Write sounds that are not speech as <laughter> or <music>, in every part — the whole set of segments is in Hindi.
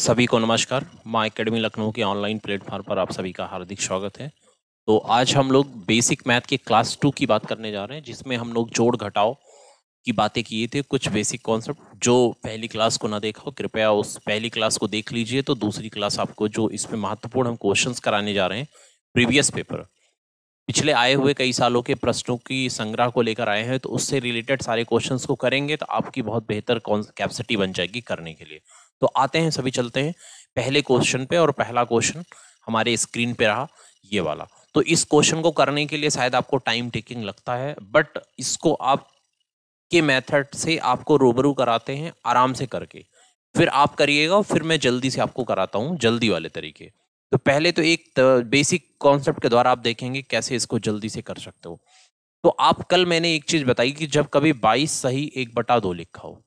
सभी को नमस्कार माँ अकेडमी लखनऊ के ऑनलाइन प्लेटफॉर्म पर आप सभी का हार्दिक स्वागत है तो आज हम लोग बेसिक मैथ के क्लास टू की बात करने जा रहे हैं जिसमें हम लोग जोड़ घटाओ की बातें किए थे कुछ बेसिक कॉन्सेप्ट जो पहली क्लास को ना देखा हो कृपया उस पहली क्लास को देख लीजिए तो दूसरी क्लास आपको जो इसमें महत्वपूर्ण हम क्वेश्चन कराने जा रहे हैं प्रीवियस पेपर पिछले आए हुए कई सालों के प्रश्नों की संग्रह को लेकर आए हैं तो उससे रिलेटेड सारे क्वेश्चंस को करेंगे तो आपकी बहुत बेहतर कैपेसिटी बन जाएगी करने के लिए तो आते हैं सभी चलते हैं पहले क्वेश्चन पे और पहला क्वेश्चन हमारे स्क्रीन पे रहा ये वाला तो इस क्वेश्चन को करने के लिए शायद आपको टाइम टेकिंग लगता है बट इसको आप के मेथड से आपको रूबरू कराते हैं आराम से करके फिर आप करिएगा फिर मैं जल्दी से आपको कराता हूँ जल्दी वाले तरीके तो पहले तो एक बेसिक कॉन्सेप्ट के द्वारा आप देखेंगे कैसे इसको जल्दी से कर सकते हो तो आप कल मैंने एक चीज़ बताई कि जब कभी बाईस सही एक बटा दो लिखा हो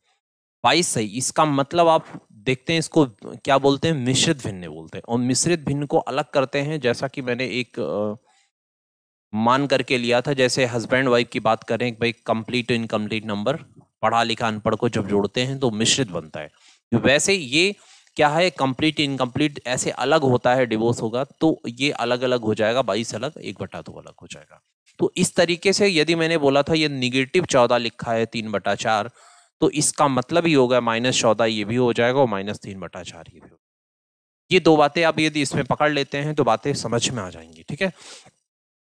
बाईस सही इसका मतलब आप देखते हैं इसको क्या बोलते हैं मिश्रित भिन्न बोलते हैं और मिश्रित भिन्न को अलग करते हैं जैसा कि मैंने एक मान करके लिया था जैसे हस्बैंड वाइफ की बात करें भाई कंप्लीट इनकम्प्लीट नंबर पढ़ा लिखा अनपढ़ को जब जोड़ते हैं तो मिश्रित बनता है तो वैसे ये क्या है कंप्लीट इनकम्प्लीट ऐसे अलग होता है डिवोर्स होगा तो ये अलग अलग हो जाएगा बाईस अलग एक बटा दो अलग हो जाएगा तो इस तरीके से यदि मैंने बोला था ये निगेटिव चौदह लिखा है तीन बटा चार तो इसका मतलब ही होगा माइनस चौदह ये भी हो जाएगा और माइनस तीन बटा चार ये भी हो ये दो बातें आप यदि इसमें पकड़ लेते हैं तो बातें समझ में आ जाएंगी ठीक है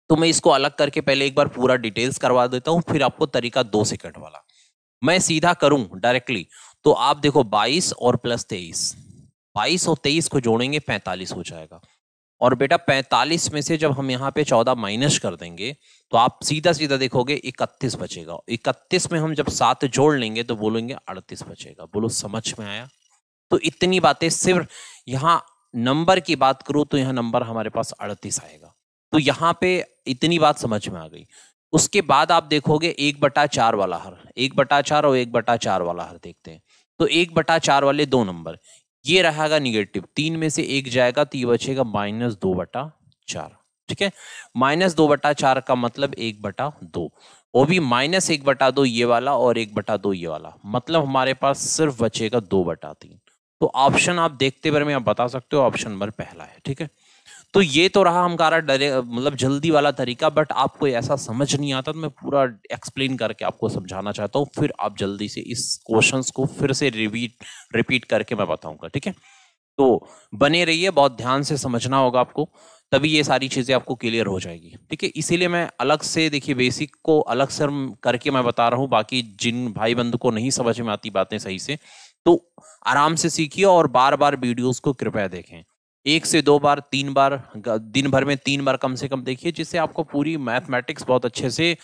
तो मैं इसको अलग करके पहले एक बार पूरा डिटेल्स करवा देता हूँ फिर आपको तरीका दो सेकंड वाला मैं सीधा करूँ डायरेक्टली तो आप देखो बाईस और प्लस तेईस बाईस और तेईस को जोड़ेंगे पैंतालीस हो जाएगा और बेटा 45 में से जब हम यहाँ पे 14 माइनस कर देंगे तो आप सीधा सीधा देखोगे 31 बचेगा 31 में हम जब सात जोड़ लेंगे तो बोलेंगे 38 बचेगा बोलो समझ में आया तो इतनी बातें सिर्फ यहाँ नंबर की बात करूँ तो यहाँ नंबर हमारे पास अड़तीस आएगा तो यहाँ पे इतनी बात समझ में आ गई उसके बाद आप देखोगे एक बटा चार वाला हर एक बटा चार और एक बटा चार वाला हर देखते हैं तो एक बटा चार वाले दो नंबर ये रहेगा निगेटिव तीन में से एक जाएगा तो ये बचेगा माइनस दो बटा चार ठीक है माइनस दो बटा चार का मतलब एक बटा दो वो भी माइनस एक बटा दो ये वाला और एक बटा दो ये वाला मतलब हमारे पास सिर्फ बचेगा दो बटा तीन तो ऑप्शन आप देखते बारे में आप बता सकते हो ऑप्शन नंबर पहला है ठीक है तो ये तो रहा हमारा मतलब जल्दी वाला तरीका बट आपको ऐसा समझ नहीं आता तो मैं पूरा एक्सप्लेन करके आपको समझाना चाहता हूँ फिर आप जल्दी से इस क्वेश्चंस को फिर से रिपीट रिपीट करके मैं बताऊंगा ठीक है तो बने रहिए बहुत ध्यान से समझना होगा आपको तभी ये सारी चीज़ें आपको क्लियर हो जाएगी ठीक है इसीलिए मैं अलग से देखिए बेसिक को अलग से करके मैं बता रहा हूँ बाकी जिन भाई बंधु को नहीं समझ में आती बातें सही से तो आराम से सीखिए और बार बार वीडियोस को कृपया देखें एक से दो बार तीन बार दिन भर में तीन बार कम से कम देखिए जिससे आपको पूरी मैथमेटिक्स बहुत अच्छे से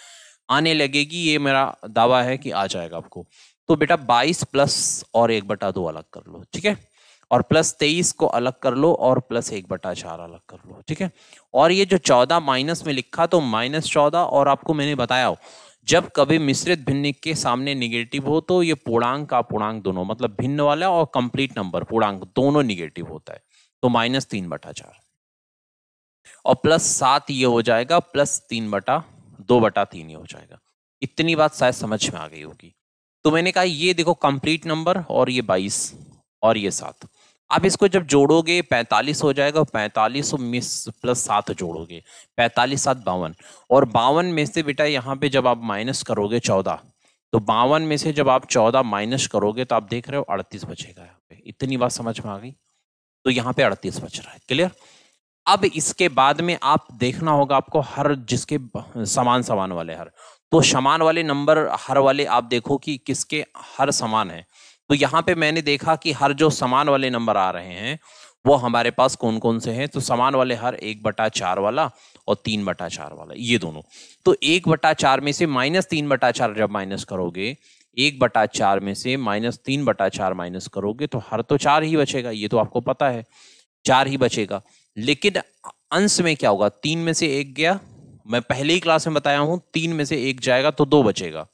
आने लगेगी ये मेरा दावा है कि आ जाएगा आपको तो बेटा 22 प्लस और एक बटा दो अलग कर लो ठीक है और प्लस तेईस को अलग कर लो और प्लस एक बटा चार अलग कर लो ठीक है और ये जो चौदह माइनस में लिखा तो माइनस चौदह और आपको मैंने बताया हो जब कभी मिश्रित भिन्न के सामने निगेटिव हो तो ये पूर्णांक का पूर्णांक दोनों मतलब भिन्न वाला और कंप्लीट नंबर पूर्णांक दोनों निगेटिव होता है तो माइनस तीन बटा चार और प्लस सात ये हो जाएगा प्लस तीन बटा दो बटा तीन ये हो जाएगा इतनी बात शायद समझ में आ गई होगी तो मैंने कहा ये देखो कंप्लीट नंबर और ये बाईस और ये सात आप इसको जब जोड़ोगे पैंतालीस हो जाएगा पैंतालीस मिस प्लस सात जोड़ोगे पैंतालीस सात बावन और बावन में से बेटा यहाँ पे जब आप माइनस करोगे चौदह तो बावन में से जब आप चौदह माइनस करोगे तो आप देख रहे हो अड़तीस बचेगा यहाँ पे इतनी बात समझ में आ गई तो यहाँ पे अड़तीस बच रहा है क्लियर अब इसके बाद में आप देखना होगा आपको हर जिसके समान समान वाले हर तो समान वाले नंबर हर वाले आप देखो कि किसके हर समान है तो यहाँ पे मैंने देखा कि हर जो समान वाले नंबर आ रहे हैं वो हमारे पास कौन कौन से हैं तो समान वाले हर एक बटा चार वाला और तीन बटा चार वाला ये दोनों तो एक बटा चार में से माइनस तीन बटा चार जब माइनस करोगे एक बटा चार में से माइनस तीन बटा चार माइनस करोगे तो हर तो चार ही बचेगा ये तो आपको पता है चार ही बचेगा लेकिन अंश में क्या होगा तीन में से एक गया मैं पहले ही क्लास में बताया हूं तीन में से एक जाएगा तो दो बचेगा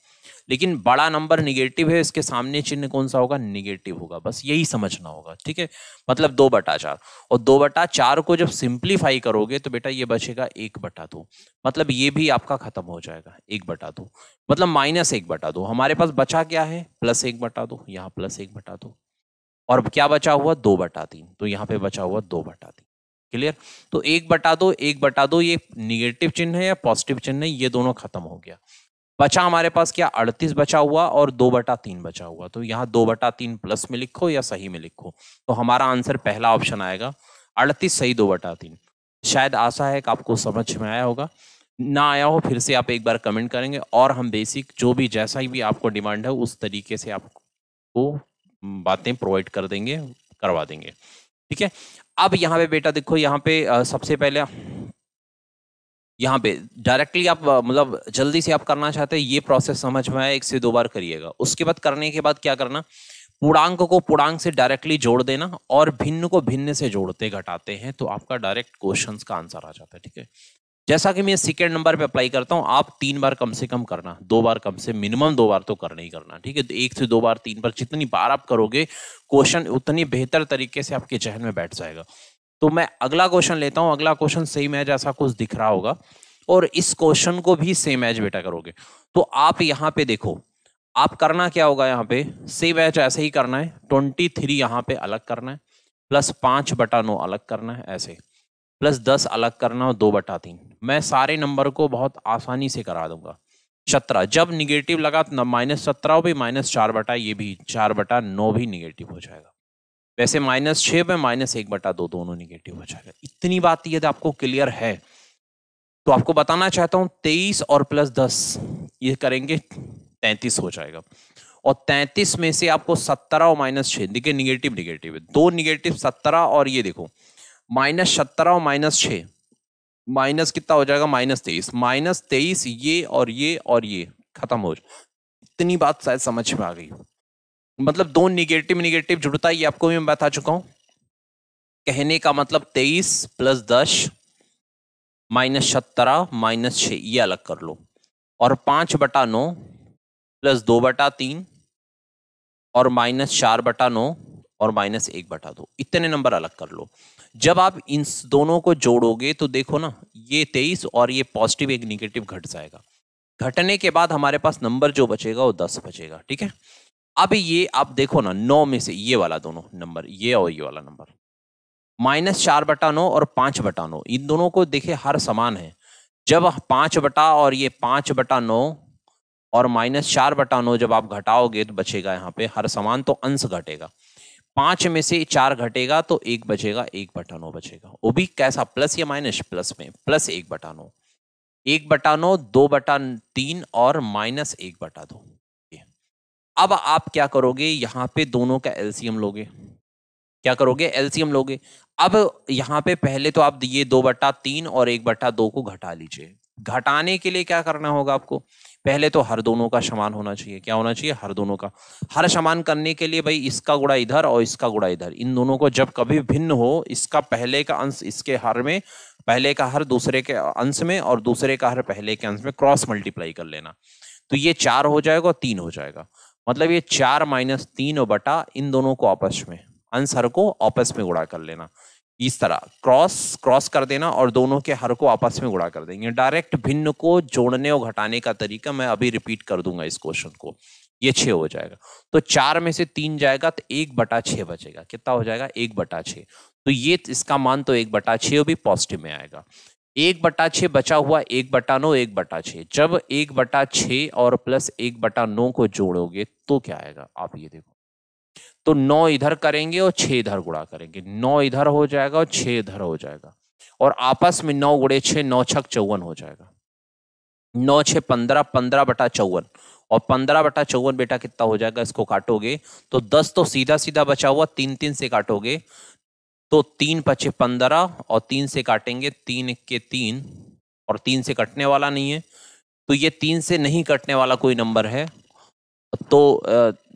लेकिन बड़ा नंबर निगेटिव है इसके सामने चिन्ह कौन सा होगा निगेटिव होगा बस यही समझना होगा ठीक है मतलब दो बटा चार और दो बटा चार को जब सिंप्लीफाई करोगे तो बेटा ये बचेगा एक बटा दो मतलब ये भी आपका खत्म हो जाएगा एक बटा दो मतलब माइनस एक बटा दो हमारे पास बचा क्या है प्लस एक बटा दो यहाँ प्लस एक बटा दो और क्या बचा हुआ दो बटा तीन तो यहाँ पे बचा हुआ दो बटा तीन क्लियर तो एक बटा दो एक बटा दो ये निगेटिव चिन्ह है या पॉजिटिव चिन्ह है ये दोनों खत्म हो गया बचा हमारे पास क्या अड़तीस बचा हुआ और दो बटा तीन बचा हुआ तो यहाँ दो बटा तीन प्लस में लिखो या सही में लिखो तो हमारा आंसर पहला ऑप्शन आएगा अड़तीस सही दो बटा तीन शायद आशा है कि आपको समझ में आया होगा ना आया हो फिर से आप एक बार कमेंट करेंगे और हम बेसिक जो भी जैसा ही भी आपको डिमांड है उस तरीके से आपको बातें प्रोवाइड कर देंगे करवा देंगे ठीक है अब यहाँ पे बेटा देखो यहाँ पे सबसे पहले यहाँ पे डायरेक्टली आप मतलब जल्दी से आप करना चाहते हैं ये प्रोसेस समझ में आया एक से दो बार करिएगा उसके बाद करने के बाद क्या करना पूर्णांक को पूर्णांक से डायरेक्टली जोड़ देना और भिन्न को भिन्न से जोड़ते घटाते हैं तो आपका डायरेक्ट क्वेश्चन का आंसर आ जाता है ठीक है जैसा कि मैं सेकेंड नंबर पे अप्लाई करता हूँ आप तीन बार कम से कम करना दो बार कम से मिनिमम दो बार तो करना ही करना ठीक है तो एक से दो बार तीन बार जितनी बार आप करोगे क्वेश्चन उतनी बेहतर तरीके से आपके जहन में बैठ जाएगा तो मैं अगला क्वेश्चन लेता हूँ अगला क्वेश्चन सेम एज ऐसा कुछ दिख रहा होगा और इस क्वेश्चन को भी सेम एज बेटा करोगे तो आप यहाँ पे देखो आप करना क्या होगा यहाँ पे सेम एज ऐसे ही करना है ट्वेंटी थ्री यहाँ पे अलग करना है प्लस पाँच बटा नौ अलग करना है ऐसे प्लस दस अलग करना और दो बटा तीन मैं सारे नंबर को बहुत आसानी से करा दूंगा सत्रह जब निगेटिव लगा तो माइनस सत्रह भी माइनस चार बटा ये भी चार बटा नौ भी निगेटिव हो जाएगा वैसे माइनस छः में माइनस एक बटा दो दोनों निगेटिव हो जाएगा इतनी बात यदि आपको क्लियर है तो आपको बताना चाहता हूँ तेईस और प्लस दस ये करेंगे तैतीस हो जाएगा और तैंतीस में से आपको सत्रह और माइनस छ देखिए निगेटिव निगेटिव है दो निगेटिव सत्रह और ये देखो माइनस सत्रह और माइनस छ माइनस कितना हो जाएगा माइनस तेईस माइनस तेईस ये और ये और ये खत्म हो जाए इतनी बात शायद समझ में आ गई मतलब दो निगेटिव निगेटिव जुड़ता है ये आपको भी मैं बता चुका हूं कहने का मतलब तेईस प्लस दस माइनस सत्रह माइनस छ ये अलग कर लो और पांच बटा नौ प्लस दो बटा तीन और माइनस चार बटा नौ और माइनस एक बटा दो इतने नंबर अलग कर लो जब आप इन दोनों को जोड़ोगे तो देखो ना ये तेईस और ये पॉजिटिव एक निगेटिव घट जाएगा घटने के बाद हमारे पास नंबर जो बचेगा वो दस बचेगा ठीक है अब ये आप देखो ना नौ में से ये वाला दोनों नंबर ये और ये वाला नंबर माइनस चार बटा नौ और पांच बटा नौ इन दोनों को देखे हर समान है जब पांच बटा और ये पांच बटा नौ और माइनस चार बटा नौ जब आप घटाओगे तो बचेगा यहाँ पे हर समान तो अंश घटेगा पांच में से चार घटेगा तो एक बचेगा एक बटा नौ बचेगा वो भी कैसा प्लस या माइनस प्लस में प्लस एक बटा नौ एक बटा नौ दो बटा तीन और माइनस एक बटा दो अब आप क्या करोगे यहाँ पे दोनों का एलसीएम लोगे क्या करोगे एलसीएम लोगे अब यहाँ पे पहले तो आप ये दो बट्टा तीन और एक बट्टा दो को घटा लीजिए घटाने के लिए क्या करना होगा आपको पहले तो हर दोनों का समान होना चाहिए क्या होना चाहिए हर दोनों का हर समान करने के लिए भाई इसका गुड़ा इधर और इसका गुड़ा इधर इन दोनों को जब कभी भिन्न हो इसका पहले का अंश इसके हर में पहले का हर दूसरे के अंश में और दूसरे का हर पहले के अंश में क्रॉस मल्टीप्लाई कर लेना तो ये चार हो जाएगा और तीन हो जाएगा मतलब ये चार माइनस तीन और बटा इन दोनों को आपस में आंसर को आपस में गुड़ा कर लेना इस तरह क्रॉस क्रॉस कर देना और दोनों के हर को आपस में गुड़ा कर देंगे डायरेक्ट भिन्न को जोड़ने और घटाने का तरीका मैं अभी रिपीट कर दूंगा इस क्वेश्चन को ये छः हो जाएगा तो चार में से तीन जाएगा तो एक बटा छः बचेगा कितना हो जाएगा एक बटा छः तो ये इसका मान तो एक बटा छः भी पॉजिटिव में आएगा एक बटा छ बचा हुआ एक बटा नौ एक बटा छे जब एक बटा छ और प्लस एक बटा नौ को जोड़ोगे तो क्या आएगा आप ये देखो तो नौ इधर करेंगे और छह इधर गुड़ा करेंगे नौ इधर हो जाएगा और छह इधर हो जाएगा और आपस में नौ गुड़े छ नौ छक चौवन हो जाएगा नौ छ पंद्रह पंद्रह बटा चौवन और पंद्रह बटा चौवन बेटा कितना हो जाएगा इसको काटोगे तो दस तो सीधा सीधा बचा हुआ तीन तीन से काटोगे तो तीन पचे पंद्रह और तीन से काटेंगे तीन के तीन और तीन से कटने वाला नहीं है तो ये तीन से नहीं कटने वाला कोई नंबर है तो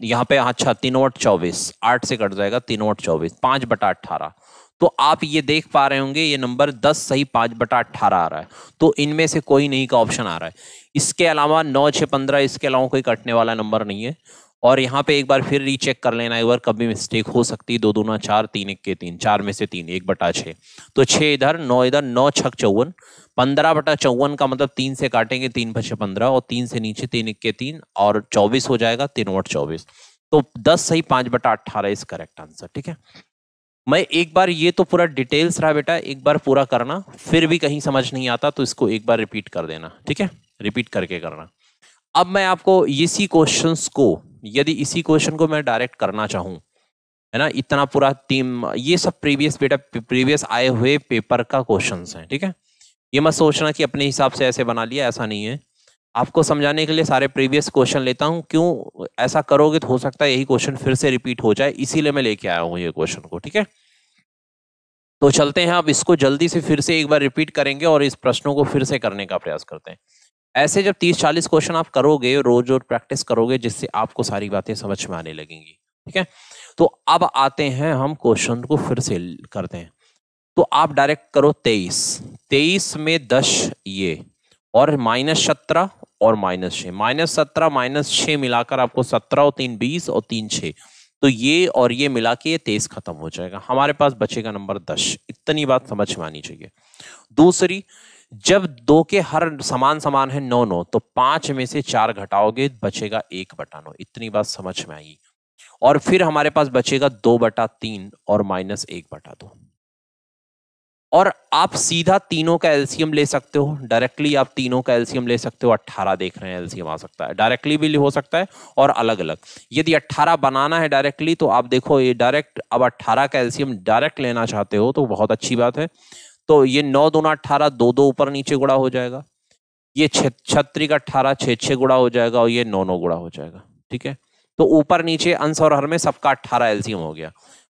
यहाँ पे अच्छा तीन वोट चौबीस आठ से कट जाएगा तीन वोट चौबीस पाँच बटा अट्ठारह तो आप ये देख पा रहे होंगे ये नंबर दस सही पाँच बटा अट्ठारह आ रहा है तो इनमें से कोई नहीं का ऑप्शन आ रहा है इसके अलावा नौ छः पंद्रह इसके अलावा कोई कटने वाला नंबर नहीं है और यहाँ पे एक बार फिर रीचेक कर लेना एक बार कभी मिस्टेक हो सकती है दो ना चार तीन एक के तीन चार में से तीन एक बटा छः तो छः इधर नौ इधर नौ छक चौवन पंद्रह बटा चौवन का मतलब तीन से काटेंगे तीन पचे पंद्रह और तीन से नीचे तीन इक्के तीन और चौबीस हो जाएगा तीन वोट चौबीस तो दस सही पाँच बटा अट्ठारह इस करेक्ट आंसर ठीक है मैं एक बार ये तो पूरा डिटेल्स रहा बेटा एक बार पूरा करना फिर भी कहीं समझ नहीं आता तो इसको एक बार रिपीट कर देना ठीक है रिपीट करके करना अब मैं आपको इसी क्वेश्चंस को यदि इसी क्वेश्चन को मैं डायरेक्ट करना चाहूँ है ना इतना पूरा टीम ये सब प्रीवियस बेटा प्रीवियस आए हुए पेपर का क्वेश्चन है ठीक है ये मत सोचना कि अपने हिसाब से ऐसे बना लिया ऐसा नहीं है आपको समझाने के लिए सारे प्रीवियस क्वेश्चन लेता हूँ क्यों ऐसा करोगे तो हो सकता है यही क्वेश्चन फिर से रिपीट हो जाए इसीलिए मैं लेके आया हूँ ये क्वेश्चन को ठीक है तो चलते हैं आप इसको जल्दी से फिर से एक बार रिपीट करेंगे और इस प्रश्नों को फिर से करने का प्रयास करते हैं ऐसे जब तीस चालीस क्वेश्चन आप करोगे रोज रोज प्रैक्टिस करोगे जिससे आपको सारी बातें समझ में आने लगेंगी ठीक है तो अब आते हैं हम क्वेश्चन को फिर से करते हैं तो आप डायरेक्ट करो तेईस तेईस में दस ये और माइनस सत्रह और माइनस छः माइनस सत्रह माइनस छः मिलाकर आपको सत्रह और तीन बीस और तीन छः तो ये और ये मिला के ये तेईस खत्म हो जाएगा हमारे पास बचेगा नंबर दस इतनी बात समझ में आनी चाहिए दूसरी जब दो के हर समान समान है नौ नौ तो पांच में से चार घटाओगे बचेगा एक बटा नौ इतनी बात समझ में आई और फिर हमारे पास बचेगा दो बटा तीन और माइनस एक बटा दो और आप सीधा तीनों का एल्सियम ले सकते हो डायरेक्टली आप तीनों का एल्सियम ले सकते हो अट्ठारह देख रहे हैं एल्सियम आ सकता है डायरेक्टली भी हो सकता है और अलग अलग यदि अट्ठारह बनाना है डायरेक्टली तो आप देखो ये डायरेक्ट अब अट्ठारह का एल्सियम डायरेक्ट लेना चाहते हो तो बहुत अच्छी बात है तो ये नौ दूना अट्ठारह दो दो ऊपर नीचे गुड़ा हो जाएगा ये छत्री का अठारह छः छः गुड़ा हो जाएगा और ये नौ नौ गुड़ा हो जाएगा ठीक है तो ऊपर नीचे अंश और हर में सबका अट्ठारह एल्सियम हो गया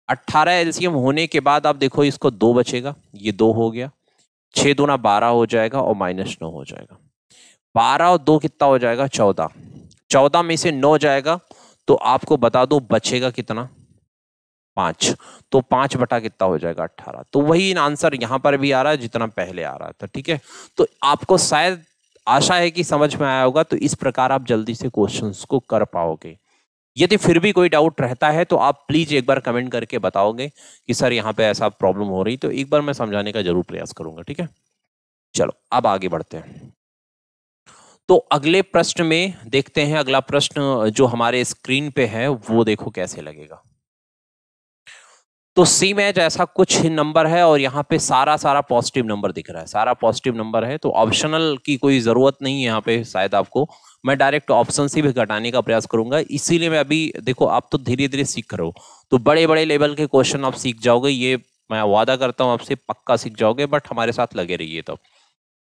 अट्ठारह एल्सियम होने के बाद आप देखो इसको दो बचेगा ये दो हो गया छः दूना बारह हो जाएगा और माइनस नौ हो जाएगा बारह और दो कितना हो जाएगा चौदह चौदह में से नौ जाएगा तो आपको बता दो बचेगा कितना पाँच तो पांच बटा कितना हो जाएगा अट्ठारह तो वही आंसर यहां पर भी आ रहा है जितना पहले आ रहा था तो ठीक है तो आपको शायद आशा है कि समझ में आया होगा तो इस प्रकार आप जल्दी से क्वेश्चंस को कर पाओगे यदि फिर भी कोई डाउट रहता है तो आप प्लीज एक बार कमेंट करके बताओगे कि सर यहाँ पे ऐसा प्रॉब्लम हो रही तो एक बार मैं समझाने का जरूर प्रयास करूंगा ठीक है चलो अब आगे बढ़ते हैं तो अगले प्रश्न में देखते हैं अगला प्रश्न जो हमारे स्क्रीन पे है वो देखो कैसे लगेगा तो सी में ऐसा कुछ नंबर है और यहाँ पे सारा सारा पॉजिटिव नंबर दिख रहा है सारा पॉजिटिव नंबर है तो ऑप्शनल की कोई ज़रूरत नहीं है यहाँ पे शायद आपको मैं डायरेक्ट ऑप्शन से भी घटाने का प्रयास करूंगा इसीलिए मैं अभी देखो आप तो धीरे धीरे सीख करो तो बड़े बड़े लेवल के क्वेश्चन आप सीख जाओगे ये मैं वादा करता हूँ आपसे पक्का सीख जाओगे बट हमारे साथ लगे रहिए तब तो,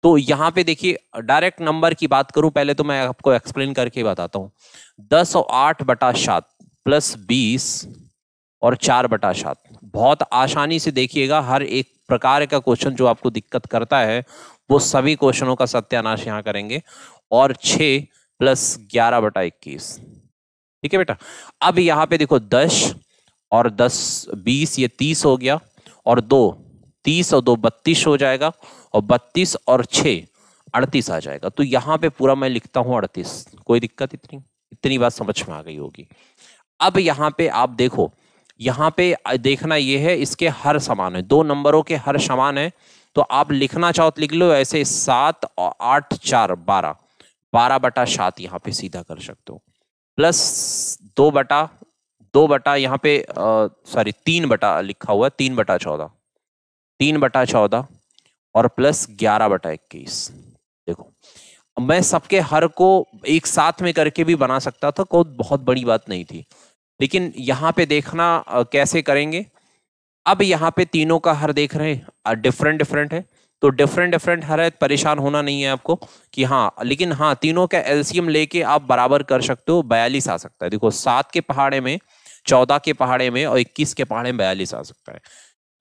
तो यहाँ पे देखिए डायरेक्ट नंबर की बात करूँ पहले तो मैं आपको एक्सप्लेन करके बताता हूँ दस और आठ बटा सात प्लस बीस और चार बटा सात बहुत आसानी से देखिएगा हर एक प्रकार का क्वेश्चन जो आपको दिक्कत करता है वो सभी क्वेश्चनों का सत्यानाश यहाँ करेंगे और छ प्लस ग्यारह बटा इक्कीस ठीक है बेटा अब यहाँ पे देखो दस और दस बीस ये तीस हो गया और दो तीस और दो बत्तीस हो जाएगा और बत्तीस और छ अड़तीस आ जाएगा तो यहाँ पे पूरा मैं लिखता हूँ अड़तीस कोई दिक्कत इतनी इतनी बात समझ में आ गई होगी अब यहाँ पे आप देखो यहाँ पे देखना ये है इसके हर समान है दो नंबरों के हर समान है तो आप लिखना चाहो तो लिख लो ऐसे सात और आठ चार बारह बारह बटा सात यहाँ पे सीधा कर सकते हो प्लस दो बटा दो बटा यहाँ पे सॉरी तीन बटा लिखा हुआ है तीन बटा चौदह तीन बटा चौदह और प्लस ग्यारह बटा इक्कीस देखो मैं सबके हर को एक साथ में करके भी बना सकता था कोई बहुत बड़ी बात नहीं थी लेकिन यहाँ पे देखना कैसे करेंगे अब यहाँ पे तीनों का हर देख रहे हैं डिफरेंट डिफरेंट है तो डिफरेंट डिफरेंट हर है परेशान होना नहीं है आपको कि हाँ लेकिन हाँ तीनों का एलसीएम लेके आप बराबर कर सकते हो बयालीस आ सकता है देखो सात के पहाड़े में चौदह के पहाड़े में और इक्कीस के पहाड़े में बयालीस आ सकता है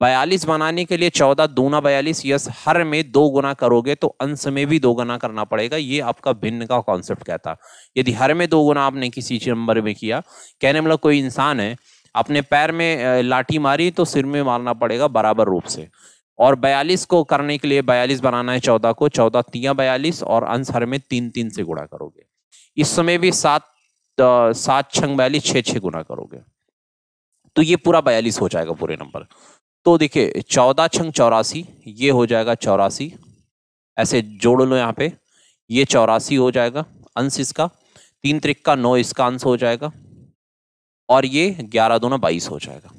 बयालीस बनाने के लिए चौदह दूना बयालीस यस हर में दो गुना करोगे तो अंश में भी दो गुना करना पड़ेगा ये आपका भिन्न का कॉन्सेप्ट कहता यदि हर में दो गुना आपने किसी नंबर में किया कहने मतलब कोई इंसान है अपने पैर में लाठी मारी तो सिर में मारना पड़ेगा बराबर रूप से और बयालीस को करने के लिए बयालीस बनाना है चौदह को चौदह तिया बयालीस और अंश हर में तीन तीन से गुणा करोगे इस समय भी सात सात छंग बयालीस छः छः गुना करोगे तो ये पूरा बयालीस हो जाएगा पूरे नंबर तो देखिए चौदह छंग चौरासी ये हो जाएगा चौरासी ऐसे जोड़ लो यहाँ पे ये चौरासी हो जाएगा अंश इसका तीन त्रिक का नौ इसका अंश हो जाएगा और ये ग्यारह दोनों बाईस हो जाएगा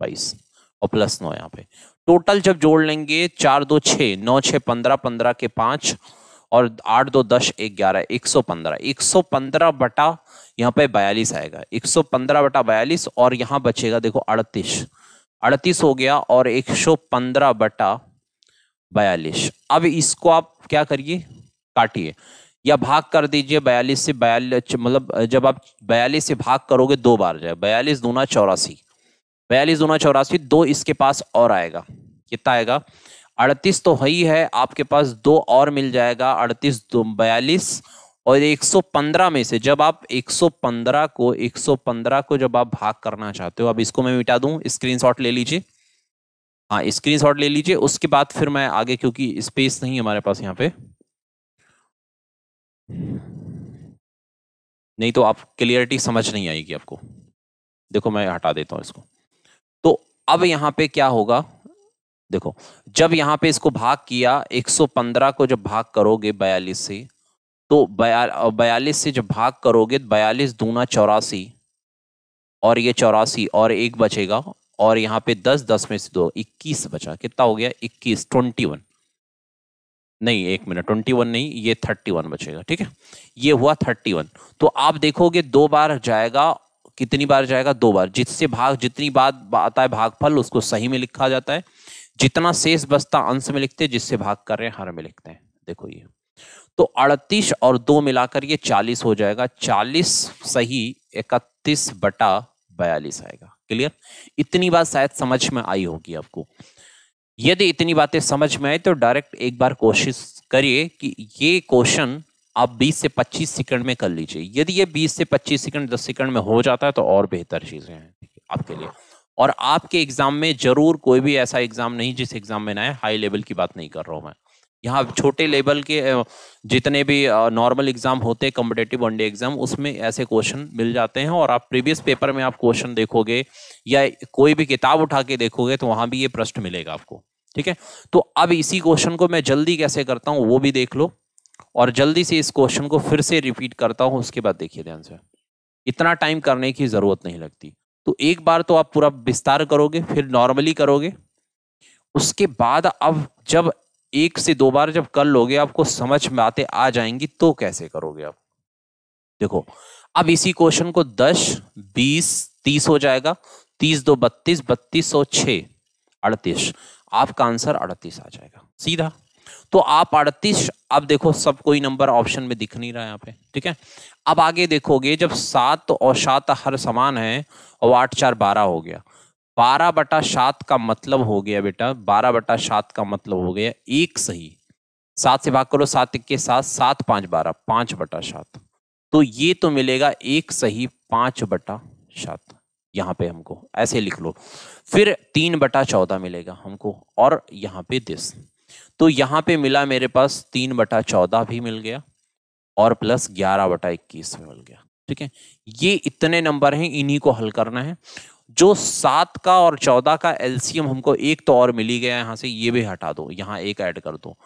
बाईस और प्लस नौ यहाँ पे टोटल जब जोड़ लेंगे चार दो छः नौ छः पंद्रह पंद्रह के पाँच और आठ दो दस एक ग्यारह एक सौ पंद्रह एक सौ पंद्रह बटा यहाँ पे बयालीस आएगा एक सौ पंद्रह बटा बयालीस और यहाँ बचेगा देखो अड़तीस अड़तीस हो गया और एक सौ पंद्रह बटा बयालीस अब इसको आप क्या करिए काटिए या भाग कर दीजिए बयालीस से बयालीस मतलब जब आप बयालीस से भाग करोगे दो बार जाए बयालीस दूना चौरासी बयालीस दूना चौरासी दो इसके पास और आएगा कितना आएगा अड़तीस तो ही है आपके पास दो और मिल जाएगा अड़तीस दो बयालीस और 115 में से जब आप 115 को 115 को जब आप भाग करना चाहते हो अब इसको मैं मिटा दूं स्क्रीनशॉट ले लीजिए हाँ स्क्रीनशॉट ले लीजिए उसके बाद फिर मैं आगे क्योंकि स्पेस नहीं हमारे पास यहाँ पे नहीं तो आप क्लियरिटी समझ नहीं आएगी आपको देखो मैं हटा देता हूँ इसको तो अब यहाँ पे क्या होगा देखो जब यहाँ पे इसको भाग किया 115 को जब भाग करोगे 42 से तो बया बयालीस से जब भाग करोगे तो बयालीस दूना चौरासी और ये चौरासी और एक बचेगा और यहाँ पे दस दस में से दो इक्कीस बचा कितना हो गया इक्कीस ट्वेंटी वन नहीं एक मिनट ट्वेंटी वन नहीं ये थर्टी वन बचेगा ठीक है ये हुआ थर्टी वन तो आप देखोगे दो बार जाएगा कितनी बार जाएगा दो बार जिससे भाग जितनी बार आता है भागफल उसको सही में लिखा जाता है जितना शेष बचता अंश में लिखते हैं जिससे भाग कर रहे हैं हर में लिखते हैं देखो ये तो 38 और दो मिलाकर ये 40 हो जाएगा 40 सही 31 बटा बयालीस आएगा क्लियर इतनी बात शायद समझ में आई होगी आपको यदि इतनी बातें समझ में आए तो डायरेक्ट एक बार कोशिश करिए कि ये क्वेश्चन आप 20 से 25 सेकंड में कर लीजिए यदि ये 20 से 25 सेकंड 10 सेकंड में हो जाता है तो और बेहतर चीज़ें हैं आपके लिए और आपके एग्जाम में जरूर कोई भी ऐसा एग्जाम नहीं जिस एग्जाम में ना है हाई लेवल की बात नहीं कर रहा हूं मैं यहाँ छोटे लेवल के जितने भी नॉर्मल एग्जाम होते हैं कॉम्पिटेटिव वनडे एग्जाम उसमें ऐसे क्वेश्चन मिल जाते हैं और आप प्रीवियस पेपर में आप क्वेश्चन देखोगे या कोई भी किताब उठा के देखोगे तो वहां भी ये प्रश्न मिलेगा आपको ठीक है तो अब इसी क्वेश्चन को मैं जल्दी कैसे करता हूँ वो भी देख लो और जल्दी से इस क्वेश्चन को फिर से रिपीट करता हूँ उसके बाद देखिए ध्यान से इतना टाइम करने की ज़रूरत नहीं लगती तो एक बार तो आप पूरा विस्तार करोगे फिर नॉर्मली करोगे उसके बाद अब जब एक से दो बार जब कर लोगे आपको समझ में आते आ जाएंगी तो कैसे करोगे आप देखो अब इसी क्वेश्चन को दस बीस तीस हो जाएगा तीस दो बत्तीस बत्तीस सौ छ अड़तीस आपका आंसर अड़तीस आ जाएगा सीधा तो आप अड़तीस अब देखो सब कोई नंबर ऑप्शन में दिख नहीं रहा है यहाँ पे ठीक है अब आगे देखोगे जब सात और सात हर समान है और आठ चार बारह हो गया बारह बटा सात का मतलब हो गया बेटा बारह बटा सात का मतलब हो गया एक सही सात से भाग करो सात इक्के सात सात पाँच बारह पाँच बटा सात तो ये तो मिलेगा एक सही पाँच बटा सात यहाँ पे हमको ऐसे लिख लो फिर तीन बटा चौदह मिलेगा हमको और यहाँ पे दिस तो यहाँ पे मिला मेरे पास तीन बटा चौदह भी मिल गया और प्लस ग्यारह बटा इक्कीस भी मिल गया ठीक है ये इतने नंबर हैं इन्हीं को हल करना है जो सात का और चौदह का एल्सियम हमको एक तो और मिली गया यहाँ से ये भी हटा दो यहाँ एक ऐड कर दो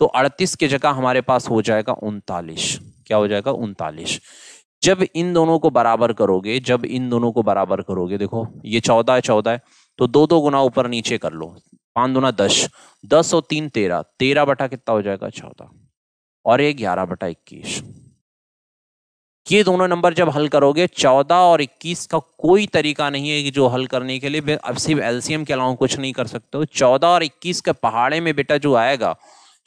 तो अड़तीस की जगह हमारे पास हो जाएगा उनतालीस क्या हो जाएगा उनतालीस जब इन दोनों को बराबर करोगे जब इन दोनों को बराबर करोगे देखो ये चौदह है चौदह है तो दो दो गुना ऊपर नीचे कर लो पांच दुना दस दस और तीन तेरह तेरह बटा कितना हो जाएगा चौदह और ये ग्यारह बटा इक्कीस ये दोनों नंबर जब हल करोगे चौदह और इक्कीस का कोई तरीका नहीं है कि जो हल करने के लिए अब सिर्फ एलसीएम के अलावा कुछ नहीं कर सकते हो चौदह और इक्कीस के पहाड़े में बेटा जो आएगा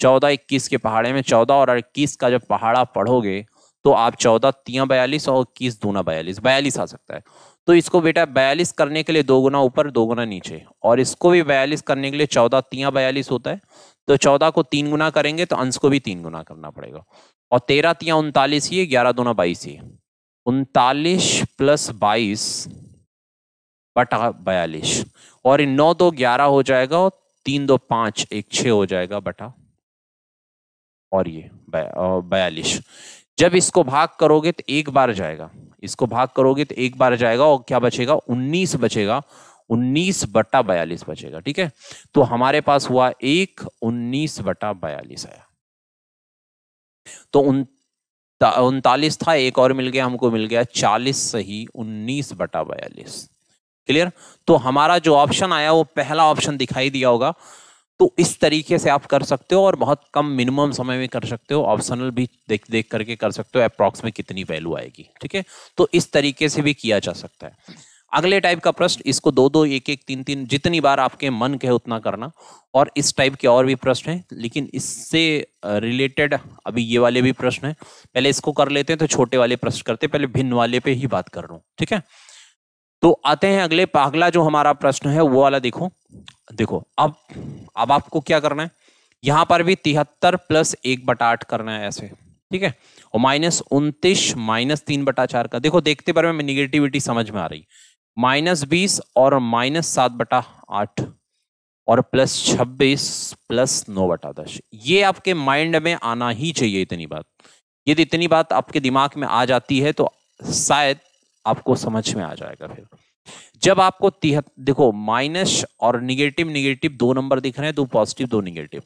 चौदह इक्कीस के पहाड़े में चौदह और इक्कीस का जब पहाड़ा पढ़ोगे तो आप चौदह तिया बयालीस और इक्कीस दूना बयालीस बयालीस आ सकता है तो इसको बेटा बयालीस करने के लिए दो गुना ऊपर दो गुना नीचे और इसको भी बयालीस करने के लिए चौदह तिया बयालीस होता है तो चौदह को तीन गुना करेंगे तो अंश को भी तीन गुना करना पड़ेगा और तेरह तिया उनतालीस ही ग्यारह दूना बाईस ही उनतालीस प्लस बाईस बटा बयालीस और इन नौ दो ग्यारह हो जाएगा और तीन दो पाँच एक छः हो जाएगा बटा और ये बयालीस जब इसको भाग करोगे तो एक बार जाएगा इसको भाग करोगे तो एक बार जाएगा और क्या बचेगा उन्नीस बचेगा उन्नीस बटा बयालीस बचेगा ठीक है तो हमारे पास हुआ एक उन्नीस बटा बयालीस आया तो उन उनतालीस था एक और मिल गया हमको मिल गया चालीस सही उन्नीस बटा बयालीस क्लियर तो हमारा जो ऑप्शन आया वो पहला ऑप्शन दिखाई दिया होगा तो इस तरीके से आप कर सकते हो और बहुत कम मिनिमम समय में कर सकते हो ऑप्शनल भी देख देख करके कर सकते हो अप्रॉक्स में कितनी वैल्यू आएगी ठीक है तो इस तरीके से भी किया जा सकता है अगले टाइप का प्रश्न इसको दो दो एक एक तीन तीन जितनी बार आपके मन के उतना करना और इस टाइप के और भी प्रश्न हैं लेकिन इससे रिलेटेड अभी ये वाले भी प्रश्न हैं पहले इसको कर लेते हैं तो छोटे वाले प्रश्न करते हैं पहले भिन्न वाले पे ही बात कर रहा हूँ ठीक है तो आते हैं अगले अगला जो हमारा प्रश्न है वो वाला देखो देखो अब अब आपको क्या करना है यहां पर भी तिहत्तर प्लस एक बटा आठ करना है ऐसे ठीक है और माइनस उन्तीस माइनस तीन बटा चार का देखो देखते बार मैं निगेटिविटी समझ में आ रही माइनस बीस और माइनस सात बटा आठ और प्लस छब्बीस प्लस नौ बटा दस ये आपके माइंड में आना ही चाहिए इतनी बात यदि इतनी बात आपके दिमाग में आ जाती है तो शायद आपको समझ में आ जाएगा फिर जब आपको तिहत देखो माइनस और निगेटिव निगेटिव दो नंबर दिख रहे हैं दो पॉजिटिव दो निगेटिव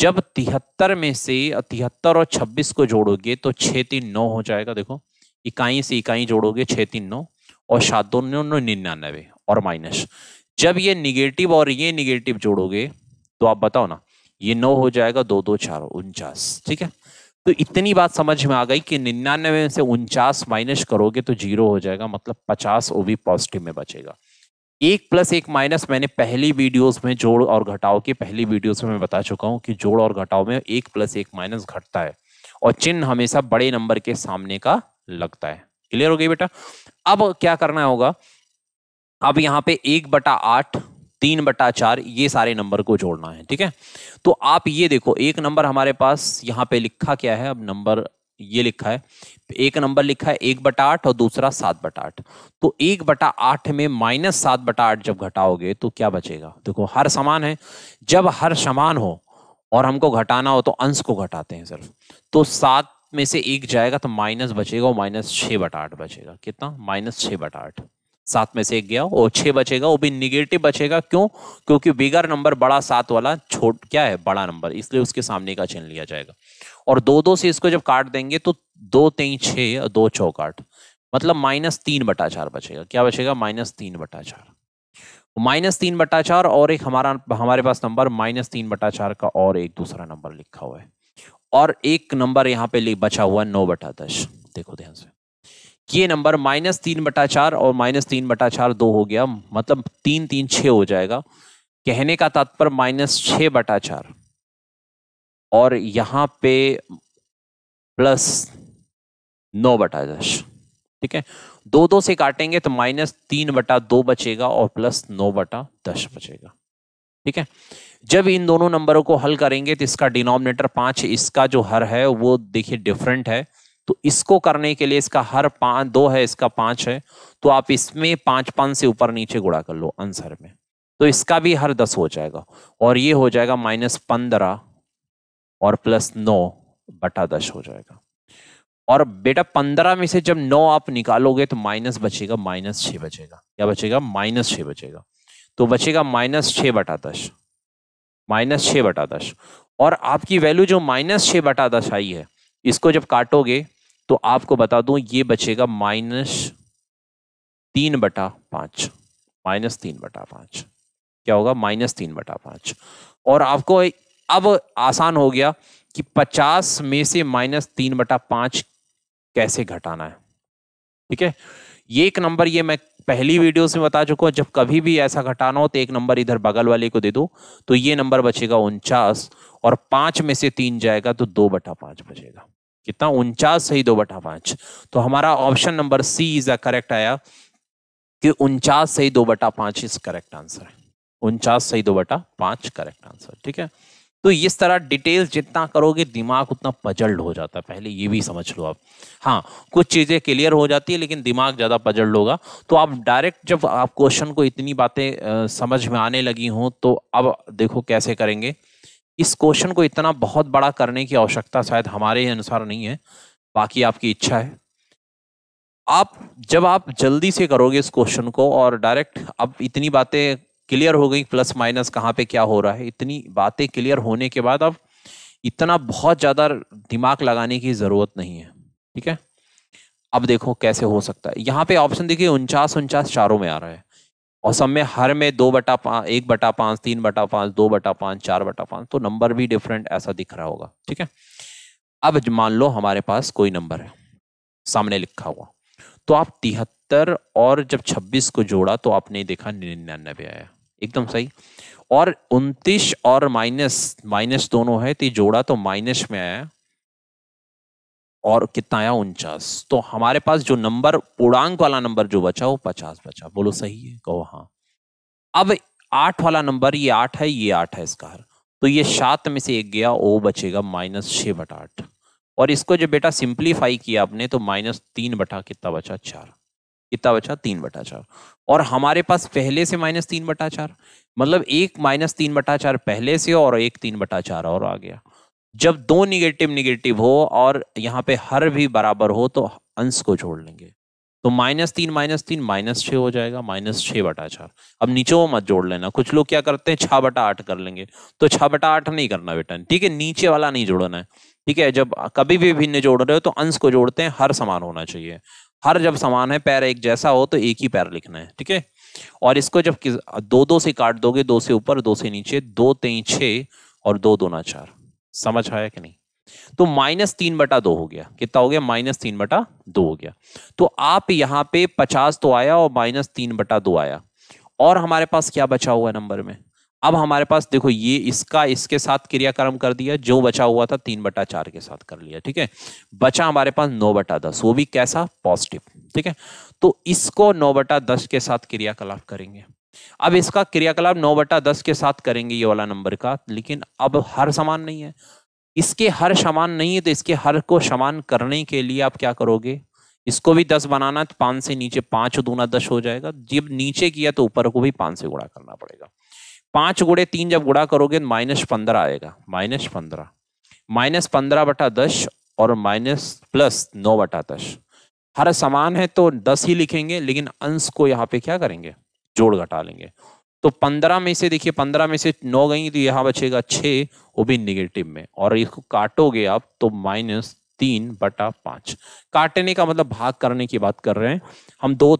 जब तिहत्तर में से तिहत्तर और छब्बीस को जोड़ोगे तो छः तीन नौ हो जाएगा देखो इकाई से इकाई जोड़ोगे छः तीन नौ और सात दो नौ नौ निन्यानवे और माइनस जब ये निगेटिव और ये निगेटिव जोड़ोगे तो आप बताओ ना ये नौ हो जाएगा दो दो चार उनचास ठीक है तो इतनी बात समझ में आ गई कि निन्यानवे से उनचास माइनस करोगे तो जीरो हो जाएगा मतलब पचास ओ भी पॉजिटिव में बचेगा एक प्लस एक माइनस मैंने पहली वीडियोस में जोड़ और घटाओ के पहली वीडियोस में मैं बता चुका हूँ कि जोड़ और घटाओ में एक प्लस एक माइनस घटता है और चिन्ह हमेशा बड़े नंबर के सामने का लगता है क्लियर हो गई बेटा अब क्या करना होगा अब यहाँ पे एक बटा आठ तीन बटा चार ये सारे नंबर को जोड़ना है ठीक है तो आप ये देखो एक नंबर हमारे पास यहाँ पे लिखा क्या है अब नंबर ये लिखा है एक नंबर लिखा है एक बटा आठ और दूसरा सात बटा आठ तो एक बटा आठ में माइनस सात बटा आठ जब घटाओगे तो क्या बचेगा देखो हर समान है जब हर समान हो और हमको घटाना हो तो अंश को घटाते हैं सिर्फ तो सात में से एक जाएगा तो माइनस बचेगा और माइनस छः बटा आठ बचेगा कितना माइनस छः बटा आठ सात में से एक गया और छह बचेगा वो भी निगेटिव बचेगा क्यों क्योंकि बिगर नंबर बड़ा सात वाला छोट क्या है बड़ा नंबर इसलिए उसके सामने का चिन्ह लिया जाएगा और दो दो से इसको जब काट देंगे तो दो तेई छ दो चौकाट मतलब माइनस तीन बटा चार बचेगा क्या बचेगा माइनस तीन बटा चार माइनस तीन बटा चार और एक हमारा हमारे पास नंबर माइनस तीन बटा चार का और एक दूसरा नंबर लिखा हुआ है और एक नंबर यहाँ पे बचा हुआ है नौ बटा दस देखो ध्यान से ये नंबर माइनस तीन बटा चार और माइनस तीन बटा चार दो हो गया मतलब तीन तीन छ हो जाएगा कहने का तात्पर्य माइनस छ बटा चार और यहां पे प्लस नौ बटा दस ठीक है दो दो से काटेंगे तो माइनस तीन बटा दो बचेगा और प्लस नौ बटा दस बचेगा ठीक है जब इन दोनों नंबरों को हल करेंगे तो इसका डिनोमिनेटर पांच इसका जो हर है वो देखिए डिफरेंट है तो इसको करने के लिए इसका हर पांच दो है इसका पांच है तो आप इसमें पांच पांच से ऊपर नीचे गुड़ा कर लो आंसर में तो इसका भी हर दस हो जाएगा और ये हो जाएगा माइनस पंद्रह और प्लस नौ बटा दस हो जाएगा और बेटा पंद्रह में से जब नौ आप निकालोगे तो माइनस बचेगा माइनस छः बचेगा क्या बचेगा माइनस छः बचेगा तो बचेगा माइनस छः बटा दस माइनस छः बटा दस और आपकी वैल्यू जो माइनस छः बटा दस आई है इसको जब काटोगे तो आपको बता दूं ये बचेगा माइनस तीन बटा पाँच माइनस तीन बटा पाँच क्या होगा माइनस तीन बटा पाँच और आपको अब आसान हो गया कि पचास में से माइनस तीन बटा पाँच कैसे घटाना है ठीक है ये एक नंबर ये मैं पहली वीडियो से बता चुका हूँ जब कभी भी ऐसा घटाना हो तो एक नंबर इधर बगल वाले को दे दो तो ये नंबर बचेगा उनचास और पाँच में से तीन जाएगा तो दो बटा पाँच बचेगा कितना उनचास सही दो बटा पांच तो हमारा option number C is a correct आया कि उनचास सही दो बटा पांच इज करेक्ट आंसर है उनचास सही दो बटा पांच करेक्ट आंसर ठीक है तो इस तरह डिटेल्स जितना करोगे दिमाग उतना पजल्ड हो जाता है पहले ये भी समझ लो आप हाँ कुछ चीज़ें क्लियर हो जाती है लेकिन दिमाग ज़्यादा पजल्ड होगा तो आप डायरेक्ट जब आप क्वेश्चन को इतनी बातें समझ में आने लगी हो तो अब देखो कैसे करेंगे इस क्वेश्चन को इतना बहुत बड़ा करने की आवश्यकता शायद हमारे अनुसार नहीं है बाकी आपकी इच्छा है आप जब आप जल्दी से करोगे इस क्वेश्चन को और डायरेक्ट अब इतनी बातें क्लियर हो गई प्लस माइनस कहाँ पे क्या हो रहा है इतनी बातें क्लियर होने के बाद अब इतना बहुत ज़्यादा दिमाग लगाने की ज़रूरत नहीं है ठीक है अब देखो कैसे हो सकता है यहाँ पे ऑप्शन देखिए उनचास उनचास चारों में आ रहा है सब में हर में दो बटा पाँच एक बटा पाँच तीन बटा पाँच दो बटा पाँच चार बटा पाँच तो नंबर भी डिफरेंट ऐसा दिख रहा होगा ठीक है अब मान लो हमारे पास कोई नंबर है सामने लिखा हुआ तो आप तिहत्तर और जब छब्बीस को जोड़ा तो आपने देखा निन्यानबे आया एकदम सही और उनतीस और माइनस माइनस दोनों है तो जोड़ा तो माइनस में आया और कितना आया उनचास तो हमारे पास जो नंबर पूर्णांक वाला नंबर जो बचा वो पचास बचा बोलो सही है कहो हाँ अब आठ वाला नंबर ये आठ है ये आठ है इसका हर तो ये सात में से एक गया ओ बचेगा माइनस छः बटा आठ और इसको जो बेटा सिंप्लीफाई किया आपने तो माइनस तीन बटा कितना बचा चार कितना बचा तीन बटा चार और हमारे पास पहले से माइनस तीन बटा चार मतलब एक माइनस तीन बटा चार पहले से और एक तीन बटा चार और आ गया जब दो निगेटिव निगेटिव हो और यहाँ पे हर भी बराबर हो तो अंश को जोड़ लेंगे तो माइनस तीन माइनस तीन माइनस छः हो जाएगा माइनस छः बटा चार अब नीचे वो मत जोड़ लेना कुछ लोग क्या करते हैं छः बटा आठ कर लेंगे तो छः बटा आठ नहीं करना बेटा ठीक है नीचे वाला नहीं जोड़ना है ठीक है जब कभी भी भिन्न जोड़ रहे हो तो अंश को जोड़ते हैं हर समान होना चाहिए हर जब समान है पैर एक जैसा हो तो एक ही पैर लिखना है ठीक है और इसको जब दो दो से काट दोगे दो से ऊपर दो से नीचे दो तेई छ और दो दो ना चार समझ आया कि नहीं तो माइनस तीन बटा दो हो गया कितना हो गया माइनस तीन बटा दो हो गया तो आप यहां पे पचास तो आया और माइनस तीन बटा दो आया और हमारे पास क्या बचा हुआ नंबर में अब हमारे पास देखो ये इसका इसके साथ क्रियाक्रम कर दिया जो बचा हुआ था तीन बटा चार के साथ कर लिया ठीक है बचा हमारे पास नौ बटा दस वो भी कैसा पॉजिटिव ठीक है तो इसको नौ बटा दस के साथ क्रियाकलाप करेंगे अब इसका क्रियाकलाप नौ बटा दस के साथ करेंगे ये वाला नंबर का लेकिन अब हर समान नहीं है इसके हर समान नहीं है तो इसके हर को समान करने के लिए आप क्या करोगे इसको भी दस बनाना तो पाँच से नीचे पाँच दूना दस हो जाएगा जब नीचे किया तो ऊपर को भी पाँच से गुड़ा करना पड़ेगा पाँच गुड़े तीन जब गुड़ा करोगे तो माइनस पंद्रह आएगा माइनस पंद्रह माइनस पंद्रह बटा दस और माइनस प्लस नौ बटा दस हर समान है तो दस ही लिखेंगे लेकिन अंश को यहाँ पे क्या करेंगे जोड़ घटा लेंगे तो पंद्रह में से देखिए पंद्रह में से नौ गई तो यहाँ बचेगा छः वो भी निगेटिव में और इसको काटोगे आप तो माइनस तीन बटा पाँच काटने का मतलब भाग करने की बात कर रहे हैं हम दो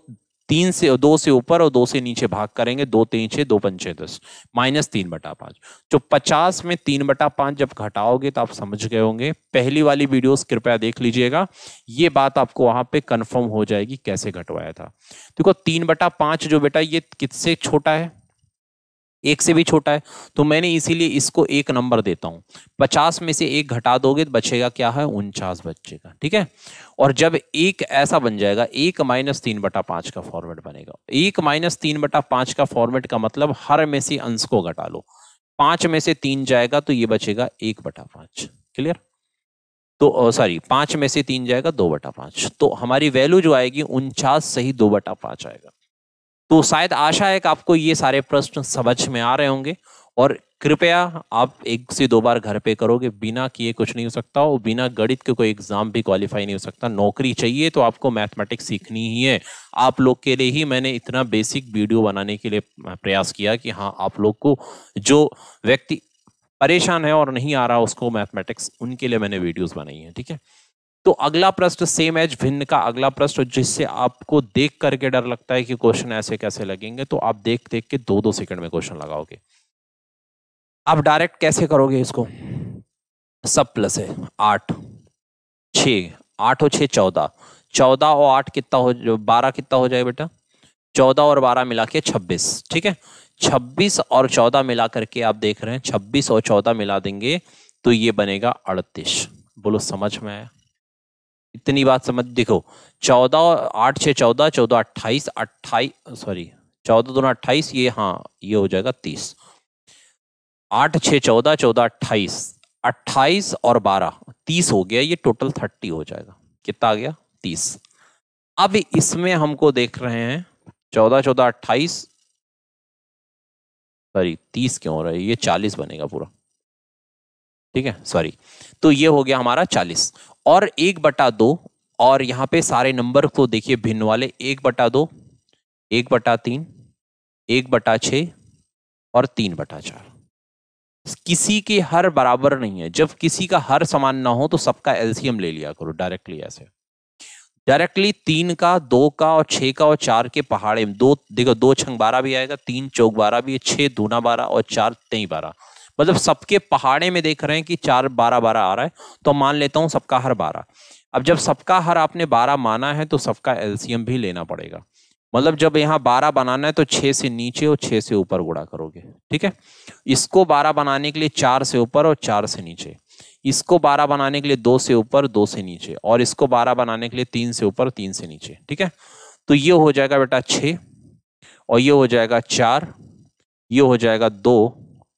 तीन से दो से ऊपर और दो से नीचे भाग करेंगे दो तीन छे दो पंचे दस माइनस तीन बटा पांच जो पचास में तीन बटा पांच जब घटाओगे तो आप समझ गए होंगे पहली वाली वीडियोस कृपया देख लीजिएगा ये बात आपको वहां पे कंफर्म हो जाएगी कैसे घटवाया था देखो तीन बटा पांच जो बेटा ये किससे छोटा है एक से भी छोटा है तो मैंने इसीलिए इसको एक नंबर देता हूँ पचास में से एक घटा दोगे तो बचेगा क्या है उनचास बचेगा ठीक है और जब एक ऐसा बन जाएगा एक माइनस तीन बटा पाँच का फॉर्मेट बनेगा एक माइनस तीन बटा पाँच का फॉर्मेट का मतलब हर में से अंश को घटा लो पाँच में से तीन जाएगा तो ये बचेगा एक बटा पाँच क्लियर तो सॉरी पाँच में से तीन जाएगा दो बटा पाँच तो हमारी वैल्यू जो आएगी उनचास सही दो बटा पाँच आएगा तो शायद आशा है कि आपको ये सारे प्रश्न समझ में आ रहे होंगे और कृपया आप एक से दो बार घर पे करोगे बिना किए कुछ नहीं हो सकता और बिना गणित के कोई एग्जाम भी क्वालिफाई नहीं हो सकता नौकरी चाहिए तो आपको मैथमेटिक्स सीखनी ही है आप लोग के लिए ही मैंने इतना बेसिक वीडियो बनाने के लिए प्रयास किया कि हाँ आप लोग को जो व्यक्ति परेशान है और नहीं आ रहा उसको मैथमेटिक्स उनके लिए मैंने वीडियोज बनाई हैं ठीक है तो अगला प्रश्न सेम एज भिन्न का अगला प्रश्न जिससे आपको देख करके डर लगता है कि क्वेश्चन ऐसे कैसे लगेंगे तो आप देख देख के दो दो सेकंड में क्वेश्चन लगाओगे आप डायरेक्ट कैसे करोगे इसको सब प्लस है आठ छ आठ और छ चौदह चौदह और आठ कितना हो बारह कितना हो जाए बेटा चौदह और बारह मिला के छब्बीस ठीक है छब्बीस और चौदह मिला करके आप देख रहे हैं छब्बीस और चौदह मिला देंगे तो ये बनेगा अड़तीस बोलो समझ में आया इतनी बात समझ देखो चौदह आठ छः चौदह चौदह अट्ठाईस अट्ठाई सॉरी चौदह दोनों अट्ठाईस ये हाँ ये हो जाएगा तीस आठ छः चौदह चौदह अट्ठाईस अट्ठाईस और बारह तीस हो गया ये टोटल थर्टी हो जाएगा कितना आ गया तीस अब इसमें हमको देख रहे हैं चौदह चौदह अट्ठाईस सॉरी तीस क्यों हो रहा है ये चालीस बनेगा पूरा ठीक है सॉरी तो ये हो गया हमारा चालीस और एक बटा दो और यहाँ पे सारे नंबर को देखिए भिन्न वाले एक बटा दो एक बटा तीन एक बटा छ और तीन बटा चार किसी के हर बराबर नहीं है जब किसी का हर समान ना हो तो सबका एल्सियम ले लिया करो डायरेक्टली ऐसे डायरेक्टली तीन का दो का और छः का और चार के पहाड़े में दो देखो दो छंग बारह भी आएगा तीन चौक बारह भी छः दूना बारह और चार तेई बारह मतलब सबके पहाड़े में देख रहे हैं कि चार बारह बारह आ रहा है तो मान लेता हूँ सबका हर बारह अब जब सबका हर आपने बारह माना है तो सबका एल्सियम भी लेना पड़ेगा मतलब जब यहाँ बारह बनाना है तो छः से नीचे और छः से ऊपर गुड़ा करोगे ठीक है इसको बारह बनाने के लिए चार से ऊपर और चार से नीचे इसको बारह बनाने के लिए दो से ऊपर दो से नीचे और इसको बारह बनाने के लिए तीन से ऊपर तीन से नीचे ठीक है तो ये हो जाएगा बेटा छ और ये हो जाएगा चार ये हो जाएगा दो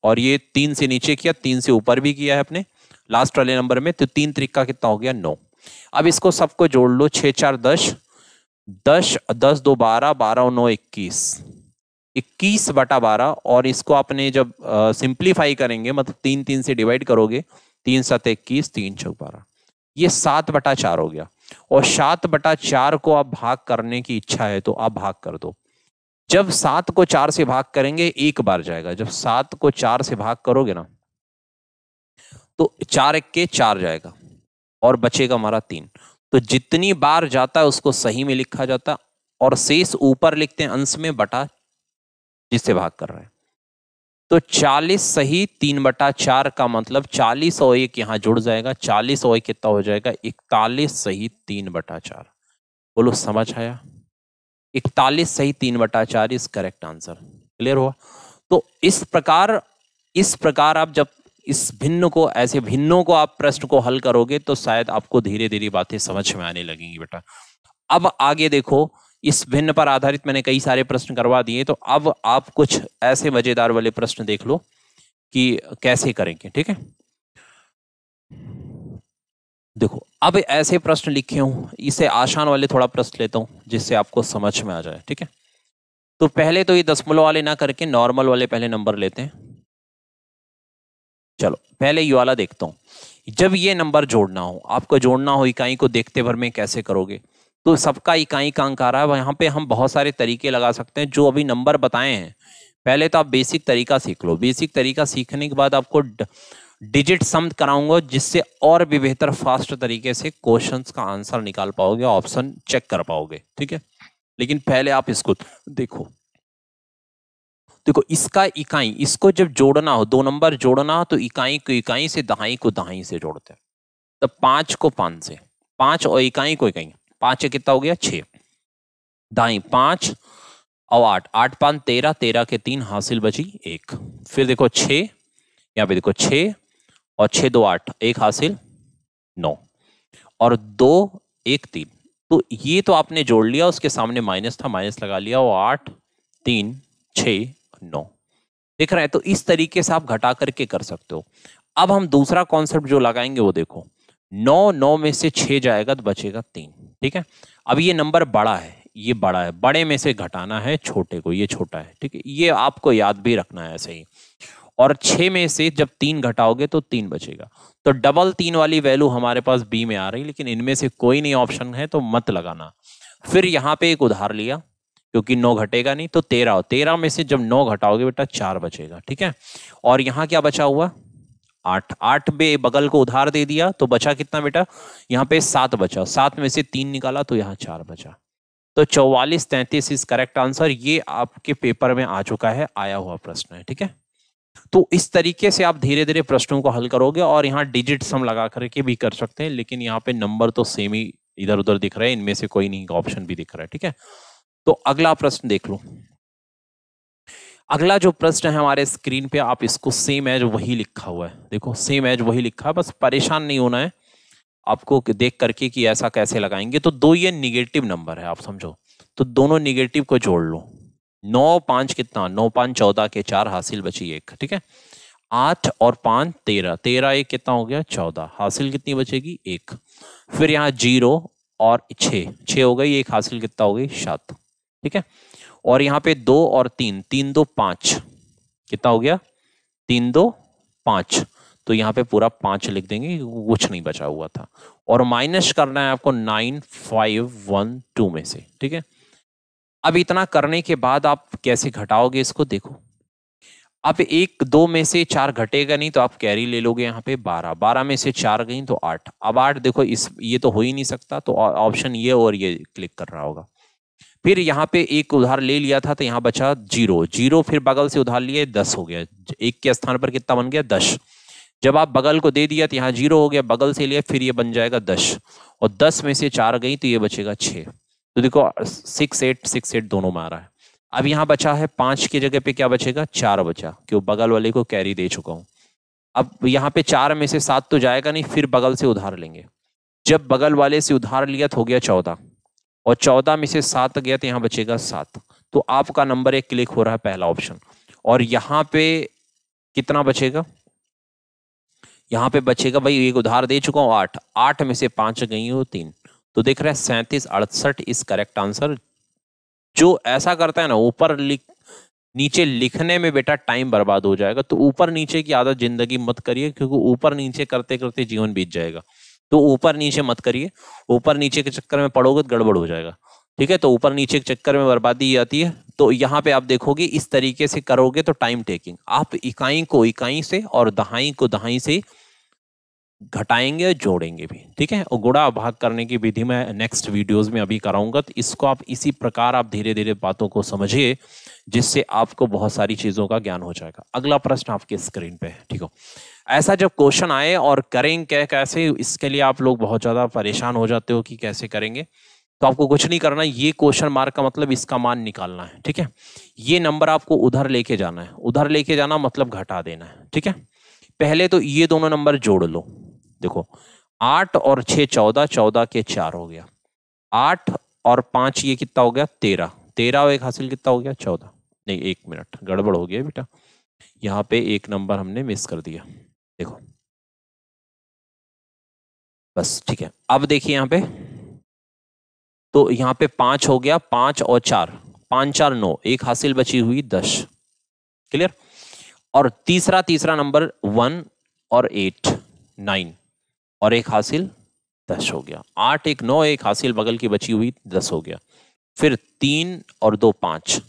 और ये तीन से नीचे किया तीन से ऊपर भी किया है अपने लास्ट वाले नंबर में तो तीन त्रिक्का कितना हो गया नौ अब इसको सबको जोड़ लो छः चार दस दस दस दो बारह बारह नौ इक्कीस इक्कीस बटा बारह और इसको आपने जब सिंप्लीफाई करेंगे मतलब तीन तीन से डिवाइड करोगे तीन सात इक्कीस तीन चौक बारह ये सात बटा चार हो गया और सात बटा चार को आप भाग करने की इच्छा है तो आप भाग कर दो जब सात को चार से भाग करेंगे एक बार जाएगा जब सात को चार से भाग करोगे ना तो चार एक के चार जाएगा और बचेगा हमारा तीन तो जितनी बार जाता है उसको सही में लिखा जाता और शेष ऊपर लिखते हैं अंश में बटा जिससे भाग कर रहे हैं तो चालीस सही तीन बटा चार का मतलब चालीस और एक यहां जुड़ जाएगा चालीस और एक कितना हो जाएगा इकतालीस सही तीन बटा चार बोलो समझ आया इकतालीस सही तीन बटा चार इज करेक्ट आंसर क्लियर हुआ तो इस प्रकार इस प्रकार आप जब इस भिन्न को ऐसे भिन्नों को आप प्रश्न को हल करोगे तो शायद आपको धीरे धीरे बातें समझ में आने लगेंगी बेटा अब आगे देखो इस भिन्न पर आधारित मैंने कई सारे प्रश्न करवा दिए तो अब आप कुछ ऐसे मजेदार वाले प्रश्न देख लो कि कैसे करेंगे ठीक है देखो अब ऐसे प्रश्न लिखे हूं इसे आसान वाले थोड़ा प्रश्न लेता हूं जिससे आपको समझ में आ जाए ठीक है तो पहले तो ये दसमलव वाले ना करके नॉर्मल वाले पहले नंबर लेते हैं चलो पहले ये वाला देखता हूं जब ये नंबर जोड़ना हो आपको जोड़ना हो इकाई को देखते भर में कैसे करोगे तो सबका इकाई का अंक आ रहा है यहाँ पे हम बहुत सारे तरीके लगा सकते हैं जो अभी नंबर बताए हैं पहले तो आप बेसिक तरीका सीख लो बेसिक तरीका सीखने के बाद आपको डिजिट सम कराऊंगा जिससे और भी बेहतर फास्ट तरीके से क्वेश्चंस का आंसर निकाल पाओगे ऑप्शन चेक कर पाओगे ठीक है लेकिन पहले आप इसको देखो देखो इसका इकाई इसको जब जोड़ना हो दो नंबर जोड़ना हो तो इकाई को इकाई से दहाई को दहाई से जोड़ते हैं तो पांच को पांच से पांच और इकाई को इकाई पांच कितना हो गया छ दहाई पांच और आठ आठ पांच तेरह तेरह के तीन हासिल बची एक फिर देखो छ यहाँ पे देखो छ और छः दो आठ एक हासिल नौ और दो एक तीन तो ये तो आपने जोड़ लिया उसके सामने माइनस था माइनस लगा लिया और आठ तीन छ नौ देख रहे हैं तो इस तरीके से आप घटा करके कर सकते हो अब हम दूसरा कॉन्सेप्ट जो लगाएंगे वो देखो नौ नौ में से छः जाएगा तो बचेगा तीन ठीक है अब ये नंबर बड़ा है ये बड़ा है बड़े में से घटाना है छोटे को ये छोटा है ठीक है ये आपको याद भी रखना है ऐसे ही और छ में से जब तीन घटाओगे तो तीन बचेगा तो डबल तीन वाली वैल्यू हमारे पास बी में आ रही लेकिन इनमें से कोई नहीं ऑप्शन है तो मत लगाना फिर यहाँ पे एक उधार लिया क्योंकि नौ घटेगा नहीं तो तेरह तेरह में से जब नौ घटाओगे बेटा चार बचेगा ठीक है और यहाँ क्या बचा हुआ आठ आठ बे बगल को उधार दे दिया तो बचा कितना बेटा यहाँ पे सात बचा सात में से तीन निकाला तो यहाँ चार बचा तो चौवालीस तैंतीस इज करेक्ट आंसर ये आपके पेपर में आ चुका है आया हुआ प्रश्न है ठीक है तो इस तरीके से आप धीरे धीरे प्रश्नों को हल करोगे और यहाँ डिजिट हम लगा करके भी कर सकते हैं लेकिन यहाँ पे नंबर तो सेम ही इधर उधर दिख रहा है इनमें से कोई नहीं ऑप्शन भी दिख रहा है ठीक है तो अगला प्रश्न देख लो अगला जो प्रश्न है हमारे स्क्रीन पे आप इसको सेम एज वही लिखा हुआ है देखो सेम एज वही लिखा है बस परेशान नहीं होना है आपको देख करके कि ऐसा कैसे लगाएंगे तो दो ये निगेटिव नंबर है आप समझो तो दोनों निगेटिव को जोड़ लो नौ पांच कितना नौ पांच चौदह के चार हासिल बची एक ठीक है आठ और पांच तेरह तेरह एक कितना हो गया चौदह हासिल कितनी बचेगी एक फिर यहाँ जीरो और छ छ हो गई एक हासिल कितना हो गई सात ठीक है और यहाँ पे दो और तीन तीन दो पांच कितना हो गया तीन दो पांच तो यहाँ पे पूरा पांच लिख देंगे कुछ नहीं बचा हुआ था और माइनस करना है आपको नाइन फाइव वन टू में से ठीक है अब इतना करने के बाद आप कैसे घटाओगे इसको देखो अब एक दो में से चार घटेगा नहीं तो आप कैरी ले लोगे यहाँ पे बारह बारह में से चार गई तो आठ अब आठ देखो इस ये तो हो ही नहीं सकता तो ऑप्शन ये और ये क्लिक कर रहा होगा फिर यहाँ पे एक उधार ले लिया था तो यहाँ बचा जीरो जीरो फिर बगल से उधार लिए दस हो गया एक के स्थान पर कितना बन गया दस जब आप बगल को दे दिया तो यहाँ जीरो हो गया बगल से लिया फिर ये बन जाएगा दस और दस में से चार गई तो ये बचेगा छः तो देखो सिक्स एट सिक्स एट दोनों में आ रहा है अब यहाँ बचा है पांच की जगह पे क्या बचेगा चार बचा क्यों बगल वाले को कैरी दे चुका हूँ अब यहाँ पे चार में से सात तो जाएगा नहीं फिर बगल से उधार लेंगे जब बगल वाले से उधार लिया तो हो गया चौदह और चौदह में से सात गया तो यहाँ बचेगा सात तो आपका नंबर एक क्लिक हो रहा है पहला ऑप्शन और यहाँ पे कितना बचेगा यहाँ पे बचेगा भाई एक उधार दे चुका हूँ आठ आठ में से पांच गई हो तीन तो देख रहे हैं सैंतीस अड़सठ इज करेक्ट आंसर जो ऐसा करता है ना ऊपर लिख नीचे लिखने में बेटा टाइम बर्बाद हो जाएगा तो ऊपर नीचे की आदत जिंदगी मत करिए क्योंकि ऊपर नीचे करते करते जीवन बीत जाएगा तो ऊपर नीचे मत करिए ऊपर नीचे के चक्कर में पड़ोगे तो गड़बड़ हो जाएगा ठीक है तो ऊपर नीचे के चक्कर में बर्बादी आती है तो यहाँ पे आप देखोगे इस तरीके से करोगे तो टाइम टेकिंग आप इकाई को इकाई से और दहाई को दहाई से घटाएंगे और जोड़ेंगे भी ठीक है और गुड़ा भाग करने की विधि मैं नेक्स्ट वीडियोस में अभी कराऊंगा तो इसको आप इसी प्रकार आप धीरे धीरे बातों को समझिए जिससे आपको बहुत सारी चीज़ों का ज्ञान हो जाएगा अगला प्रश्न आपके स्क्रीन पे है ठीक हो ऐसा जब क्वेश्चन आए और करें क्या कैसे इसके लिए आप लोग बहुत ज़्यादा परेशान हो जाते हो कि कैसे करेंगे तो आपको कुछ नहीं करना ये क्वेश्चन मार्क का मतलब इसका मान निकालना है ठीक है ये नंबर आपको उधर लेके जाना है उधर लेके जाना मतलब घटा देना है ठीक है पहले तो ये दोनों नंबर जोड़ लो देखो आठ और छ चौदह चौदह के चार हो गया आठ और पांच ये कितना हो गया तेरह तेरह और एक हासिल कितना हो गया चौदह नहीं एक मिनट गड़बड़ हो गया बेटा यहाँ पे एक नंबर हमने मिस कर दिया देखो बस ठीक है अब देखिए यहाँ पे तो यहाँ पे पांच हो गया पांच और चार पांच चार नौ एक हासिल बची हुई दस क्लियर और तीसरा तीसरा नंबर वन और एट नाइन और एक हासिल दस हो गया आठ एक नौ एक हासिल बगल की बची हुई दस हो गया फिर तीन और दो पाँच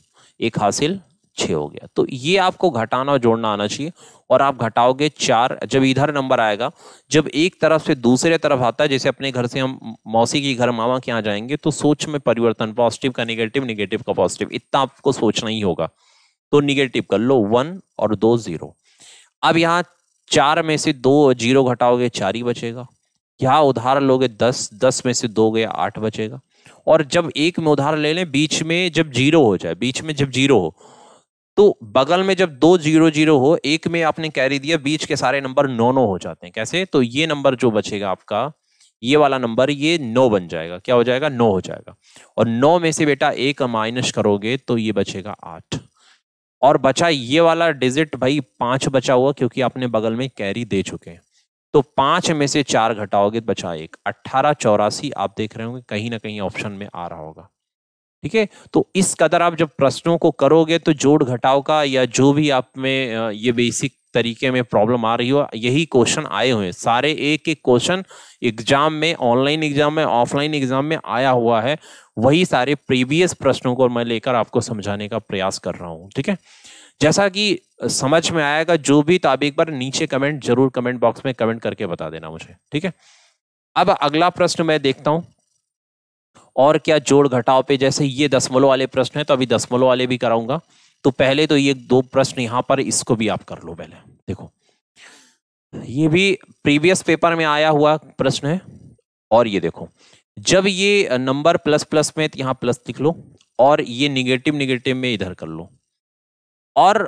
एक हासिल छ हो गया तो ये आपको घटाना और जोड़ना आना चाहिए और आप घटाओगे चार जब इधर नंबर आएगा जब एक तरफ से दूसरे तरफ आता है जैसे अपने घर से हम मौसी की घर मामा के यहाँ जाएंगे तो सोच में परिवर्तन पॉजिटिव का निगेटिव निगेटिव का पॉजिटिव इतना आपको सोचना ही होगा तो निगेटिव कर लो वन और दो जीरो अब यहाँ चार में से दो जीरो घटाओगे चार ही बचेगा यहाँ उधार लोगे दस दस में से दो गया आठ बचेगा और जब एक में उधार ले लें बीच में जब जीरो हो जाए बीच में जब जीरो हो तो बगल में जब दो जीरो जीरो हो एक में आपने कैरी दिया बीच के सारे नंबर नौ नौ हो जाते हैं कैसे तो ये नंबर जो बचेगा आपका ये वाला नंबर ये नौ बन जाएगा क्या हो जाएगा नौ हो जाएगा और नौ में से बेटा एक माइनस करोगे तो ये बचेगा आठ और बचा ये वाला डिजिट भाई पांच बचा हुआ क्योंकि आपने बगल में कैरी दे चुके हैं तो पांच में से चार घटाओगे बचा एक अट्ठारह चौरासी आप देख रहे होंगे कहीं ना कहीं ऑप्शन में आ रहा होगा ठीक है तो इस कदर आप जब प्रश्नों को करोगे तो जोड़ घटाओ का या जो भी आप में ये बेसिक तरीके में प्रॉब्लम आ रही हो यही क्वेश्चन आए हुए सारे एक एक क्वेश्चन एग्जाम में ऑनलाइन एग्जाम में ऑफलाइन एग्जाम में आया हुआ है वही सारे प्रीवियस प्रश्नों को मैं लेकर आपको समझाने का प्रयास कर रहा हूँ ठीक है जैसा कि समझ में आएगा जो भी तो आप एक बार नीचे कमेंट जरूर कमेंट बॉक्स में कमेंट करके बता देना मुझे ठीक है अब अगला प्रश्न मैं देखता हूँ और क्या जोड़ घटाव पे जैसे ये दसमलो वाले प्रश्न है तो अभी दसमलो वाले भी कराऊंगा तो पहले तो ये दो प्रश्न यहां पर इसको भी आप कर लो पहले देखो ये भी प्रीवियस पेपर में आया हुआ प्रश्न है और ये देखो जब ये नंबर प्लस प्लस में तो यहां प्लस लिख लो और ये निगेटिव निगेटिव में इधर कर लो और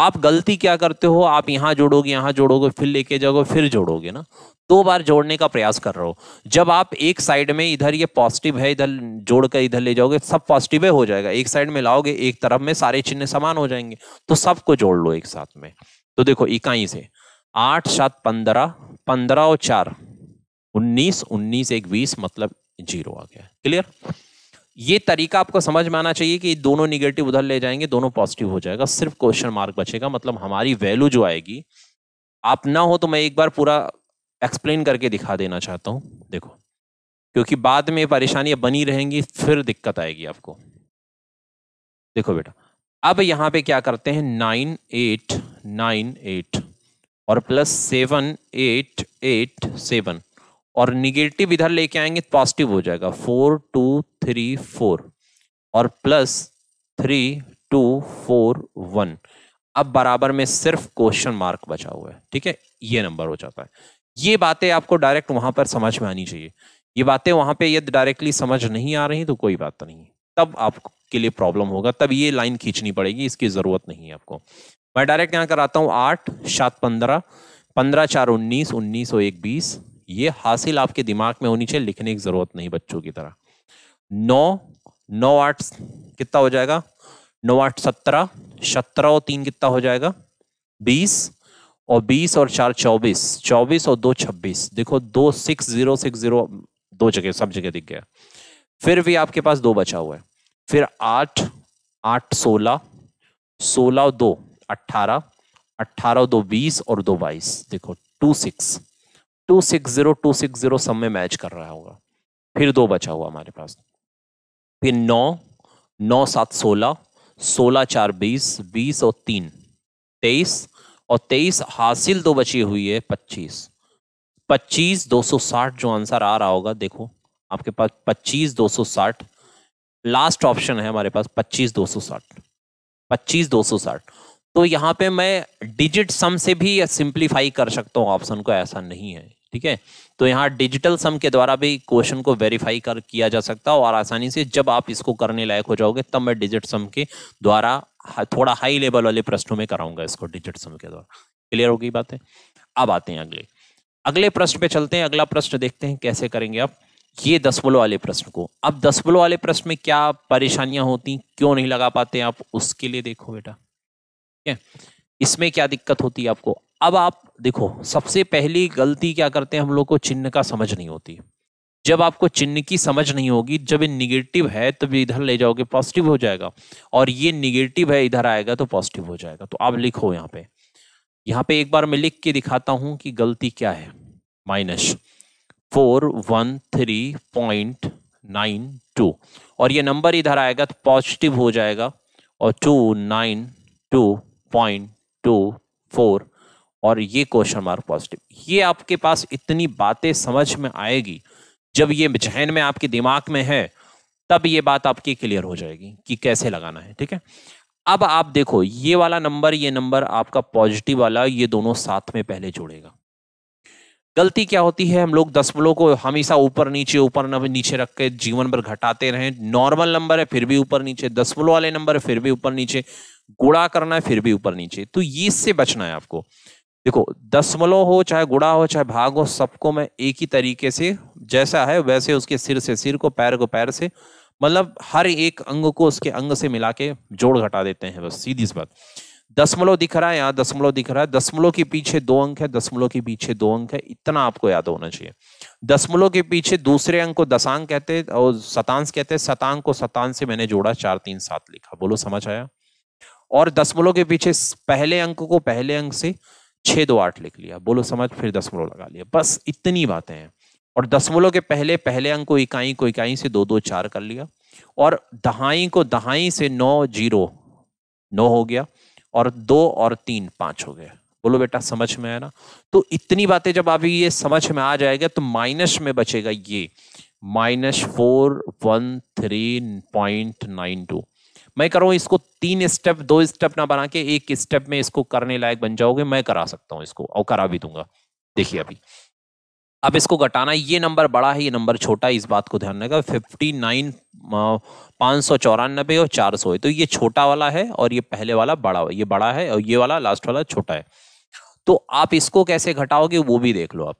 आप गलती क्या करते हो आप यहाँ जोड़ोगे यहाँ जोड़ोगे फिर लेके जाओगे फिर जोड़ोगे ना दो बार जोड़ने का प्रयास कर रहे हो जब आप एक साइड में इधर ये पॉजिटिव है इधर जोड़कर इधर ले जाओगे सब पॉजिटिव हो जाएगा एक साइड में लाओगे एक तरफ में सारे चिन्ह समान हो जाएंगे तो सबको जोड़ लो एक साथ में तो देखो इकाई से आठ सात पंद्रह पंद्रह और चार उन्नीस उन्नीस एक बीस मतलब जीरो आ गया क्लियर ये तरीका आपको समझ में आना चाहिए कि दोनों निगेटिव उधर ले जाएंगे दोनों पॉजिटिव हो जाएगा सिर्फ क्वेश्चन मार्क बचेगा मतलब हमारी वैल्यू जो आएगी आप ना हो तो मैं एक बार पूरा एक्सप्लेन करके दिखा देना चाहता हूँ देखो क्योंकि बाद में परेशानियाँ बनी रहेंगी फिर दिक्कत आएगी आपको देखो बेटा अब यहाँ पे क्या करते हैं नाइन एट नाइन एट और plus seven eight eight seven और निगेटिव इधर लेके आएंगे तो पॉजिटिव हो जाएगा फोर टू थ्री फोर और plus three two four one अब बराबर में सिर्फ क्वेश्चन मार्क बचा हुआ है ठीक है ये नंबर हो जाता है ये बातें आपको डायरेक्ट वहां पर समझ में आनी चाहिए ये बातें वहां पे यदि डायरेक्टली समझ नहीं आ रही तो कोई बात नहीं तब आपके लिए प्रॉब्लम होगा तब ये लाइन खींचनी पड़ेगी इसकी जरूरत नहीं है आपको मैं डायरेक्ट यहाँ कराता हूँ आठ सात पंद्रह पंद्रह चार उन्नीस उन्नीस और एक बीस ये हासिल आपके दिमाग में होनी चाहिए लिखने की जरूरत नहीं बच्चों की तरह नौ नौ आठ कितना हो जाएगा नौ आठ सत्रह सत्रह और तीन कितना हो जाएगा बीस और बीस और चार चौबीस चौबीस और दो छब्बीस देखो दो सिक्स जीरो सिक्स जीरो दो जगह सब जगह दिख गया फिर भी आपके पास दो बचा हुआ है फिर आठ आठ सोलह सोलह और दो अट्ठारह अट्ठारह दो बीस और दो बाईस देखो two six two six zero two six zero सब में मैच कर रहा होगा फिर दो बचा हुआ हमारे पास फिर नौ नौ सात सोलह सोलह चार बीस बीस और तीन तेईस और तेईस हासिल दो बची हुई है पच्चीस पच्चीस दो सौ साठ जो आंसर आ रहा होगा देखो आपके पास पच्चीस दो सौ साठ लास्ट ऑप्शन है हमारे पास पच्चीस दो सौ साठ पच्चीस दो सौ साठ तो यहाँ पे मैं डिजिट सम से भी सिंप्लीफाई कर सकता हूँ ऑप्शन को ऐसा नहीं है ठीक है तो यहाँ डिजिटल सम के द्वारा भी क्वेश्चन को वेरीफाई कर किया जा सकता है और आसानी से जब आप इसको करने लायक हो जाओगे तब मैं डिजिट सम के द्वारा थोड़ा हाई लेवल वाले प्रश्नों में कराऊंगा इसको डिजिट सम के द्वारा क्लियर होगी बात है अब आते हैं अगले अगले प्रश्न पे चलते हैं अगला प्रश्न देखते हैं कैसे करेंगे आप ये दस बलो वाले प्रश्न को अब दस बलो वाले प्रश्न में क्या परेशानियां होती क्यों नहीं लगा पाते आप उसके लिए देखो बेटा ठीक है इसमें क्या दिक्कत होती है आपको अब आप देखो सबसे पहली गलती क्या करते हैं हम लोग को चिन्ह का समझ नहीं होती जब आपको चिन्ह की समझ नहीं होगी जब ये निगेटिव है तब इधर ले जाओगे पॉजिटिव हो जाएगा और ये निगेटिव है इधर आएगा तो पॉजिटिव हो जाएगा तो आप लिखो यहाँ पे यहाँ पे एक बार मैं लिख के दिखाता हूँ कि गलती क्या है minus four one three point nine two और ये नंबर इधर आएगा तो पॉजिटिव हो जाएगा और two nine two point two four और ये क्वेश्चन मार्क पॉजिटिव ये आपके पास इतनी बातें समझ में आएगी जब ये जहन में आपके दिमाग में है तब ये बात आपकी क्लियर हो जाएगी कि कैसे लगाना है ठीक है अब आप देखो ये वाला नंबर ये नंबर आपका पॉजिटिव वाला ये दोनों साथ में पहले जुड़ेगा गलती क्या होती है हम लोग दस बलों को हमेशा ऊपर नीचे ऊपर नीचे रख के जीवन भर घटाते रहें नॉर्मल नंबर है फिर भी ऊपर नीचे दस बलों वाले नंबर है फिर भी ऊपर नीचे गुड़ा करना है फिर भी ऊपर नीचे तो ये इससे बचना है आपको देखो दसमलो हो चाहे गुड़ा हो चाहे भाग हो सबको मैं एक ही तरीके से जैसा है वैसे उसके सिर से सिर को पैर को पैर से मतलब हर एक अंग को उसके अंग से मिला के जोड़ घटा देते हैं बस सीधी इस बात दसमलो दिख रहा है यहाँ दसमलो दिख रहा है दशमलव के पीछे दो अंक है दशमलव के पीछे दो अंक है इतना आपको याद होना चाहिए दशमलव के पीछे दूसरे अंक को दशांक कहते हैं और शतांश कहते हैं शतांक को शतांश से मैंने जोड़ा चार तीन सात लिखा बोलो समझ आया और दसमलव के पीछे पहले अंक को पहले अंक से छः दो आठ लिख लिया बोलो समझ फिर दसमलव लगा लिया बस इतनी बातें हैं और दसमलव के पहले पहले अंक को इकाई को इकाई से दो दो चार कर लिया और दहाई को दहाई से नौ जीरो नौ हो गया और दो और तीन पाँच हो गया बोलो बेटा समझ में आया ना तो इतनी बातें जब अभी ये समझ में आ जाएगा तो माइनस में बचेगा ये minus four one three point nine two मैं करूँ इसको तीन स्टेप दो स्टेप ना बना के एक स्टेप में इसको करने लायक बन जाओगे मैं करा सकता हूँ इसको और करा भी दूंगा देखिए अभी अब इसको घटाना ये नंबर बड़ा है ये नंबर छोटा है इस बात को ध्यान रखा फिफ्टी नाइन पाँच सौ चौरानबे और चार सौ है तो ये छोटा वाला है और ये पहले वाला बड़ा ये बड़ा है और ये वाला लास्ट वाला छोटा है तो आप इसको कैसे घटाओगे वो भी देख लो आप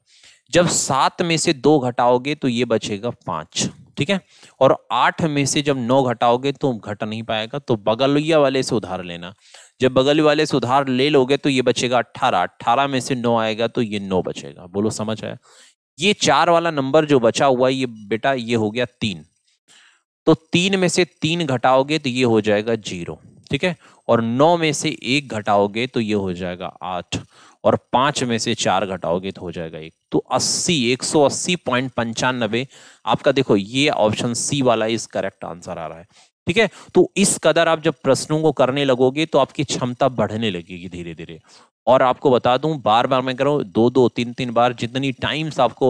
जब सात में से दो घटाओगे तो ये बचेगा पाँच ठीक है और आठ में से जब नौ घटाओगे तो घट नहीं पाएगा तो बगलिया वाले से उधार लेना जब बगल वाले से उधार ले लोगे तो ये बचेगा अट्ठारह अट्ठारह में से नौ आएगा तो ये नौ बचेगा बोलो समझ आया ये चार वाला नंबर जो बचा हुआ ये बेटा ये हो गया तीन तो तीन में से तीन घटाओगे तो ये हो जाएगा जीरो ठीक है और नौ में से एक घटाओगे तो ये हो जाएगा आठ और पांच में से चार घटाओगे तो हो जाएगा एक तो अस्सी एक सौ अस्सी पॉइंट पंचानबे आपका देखो ये ऑप्शन सी वाला इस करेक्ट आंसर आ रहा है ठीक है तो इस कदर आप जब प्रश्नों को करने लगोगे तो आपकी क्षमता बढ़ने लगेगी धीरे धीरे और आपको बता दूं बार बार मैं कह रहा हूँ दो दो तीन तीन बार जितनी टाइम्स आपको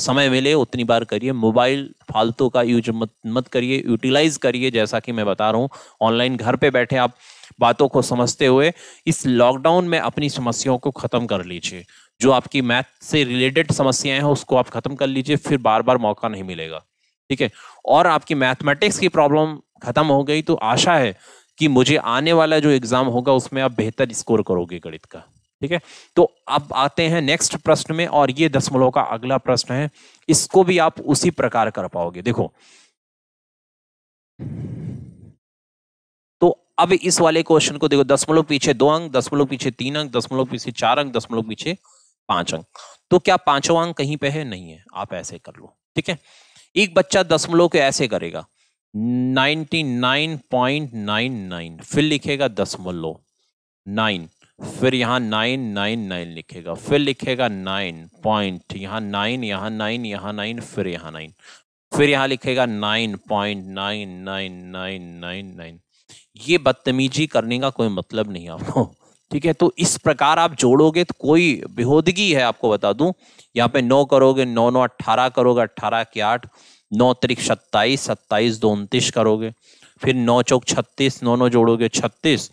समय मिले उतनी बार करिए मोबाइल फालतू का यूज मत मत करिए यूटिलाइज करिए जैसा कि मैं बता रहा हूँ ऑनलाइन घर पे बैठे आप बातों को समझते हुए इस लॉकडाउन में अपनी समस्याओं को ख़त्म कर लीजिए जो आपकी मैथ से रिलेटेड समस्याएं हैं उसको आप ख़त्म कर लीजिए फिर बार बार मौका नहीं मिलेगा ठीक है और आपकी मैथमेटिक्स की प्रॉब्लम खत्म हो गई तो आशा है कि मुझे आने वाला जो एग्जाम होगा उसमें आप बेहतर स्कोर करोगे गणित का ठीक है तो अब आते हैं नेक्स्ट प्रश्न में और ये दसमलव का अगला प्रश्न है इसको भी आप उसी प्रकार कर पाओगे देखो तो अब इस वाले क्वेश्चन को देखो दसमलव पीछे दो अंक दसमलव पीछे तीन अंक दसमलव पीछे चार अंक दसमलव पीछे पांच अंक तो क्या पांचों अंक कहीं पे है नहीं है आप ऐसे कर लो ठीक है एक बच्चा दसमलव के ऐसे करेगा 99.99 फिर लिखेगा दसमलव नाइन फिर यहाँ नाइन नाइन नाइन लिखेगा फिर लिखेगा नाइन पॉइंट यहाँ नाइन यहाँ नाइन यहाँ नाइन फिर यहाँ नाइन फिर यहाँ लिखेगा nine point nine nine nine nine nine ये बदतमीजी करने का कोई मतलब नहीं आपको ठीक है तो इस प्रकार आप जोड़ोगे तो कोई बेहोदगी है आपको बता दूं यहाँ पे नौ करोगे नौ नौ अट्ठारह करोगे अट्ठारह के आठ नौ तरीक सत्ताईस सत्ताईस दो उनतीस करोगे फिर नौ चौक छत्तीस नौ नौ जोड़ोगे छत्तीस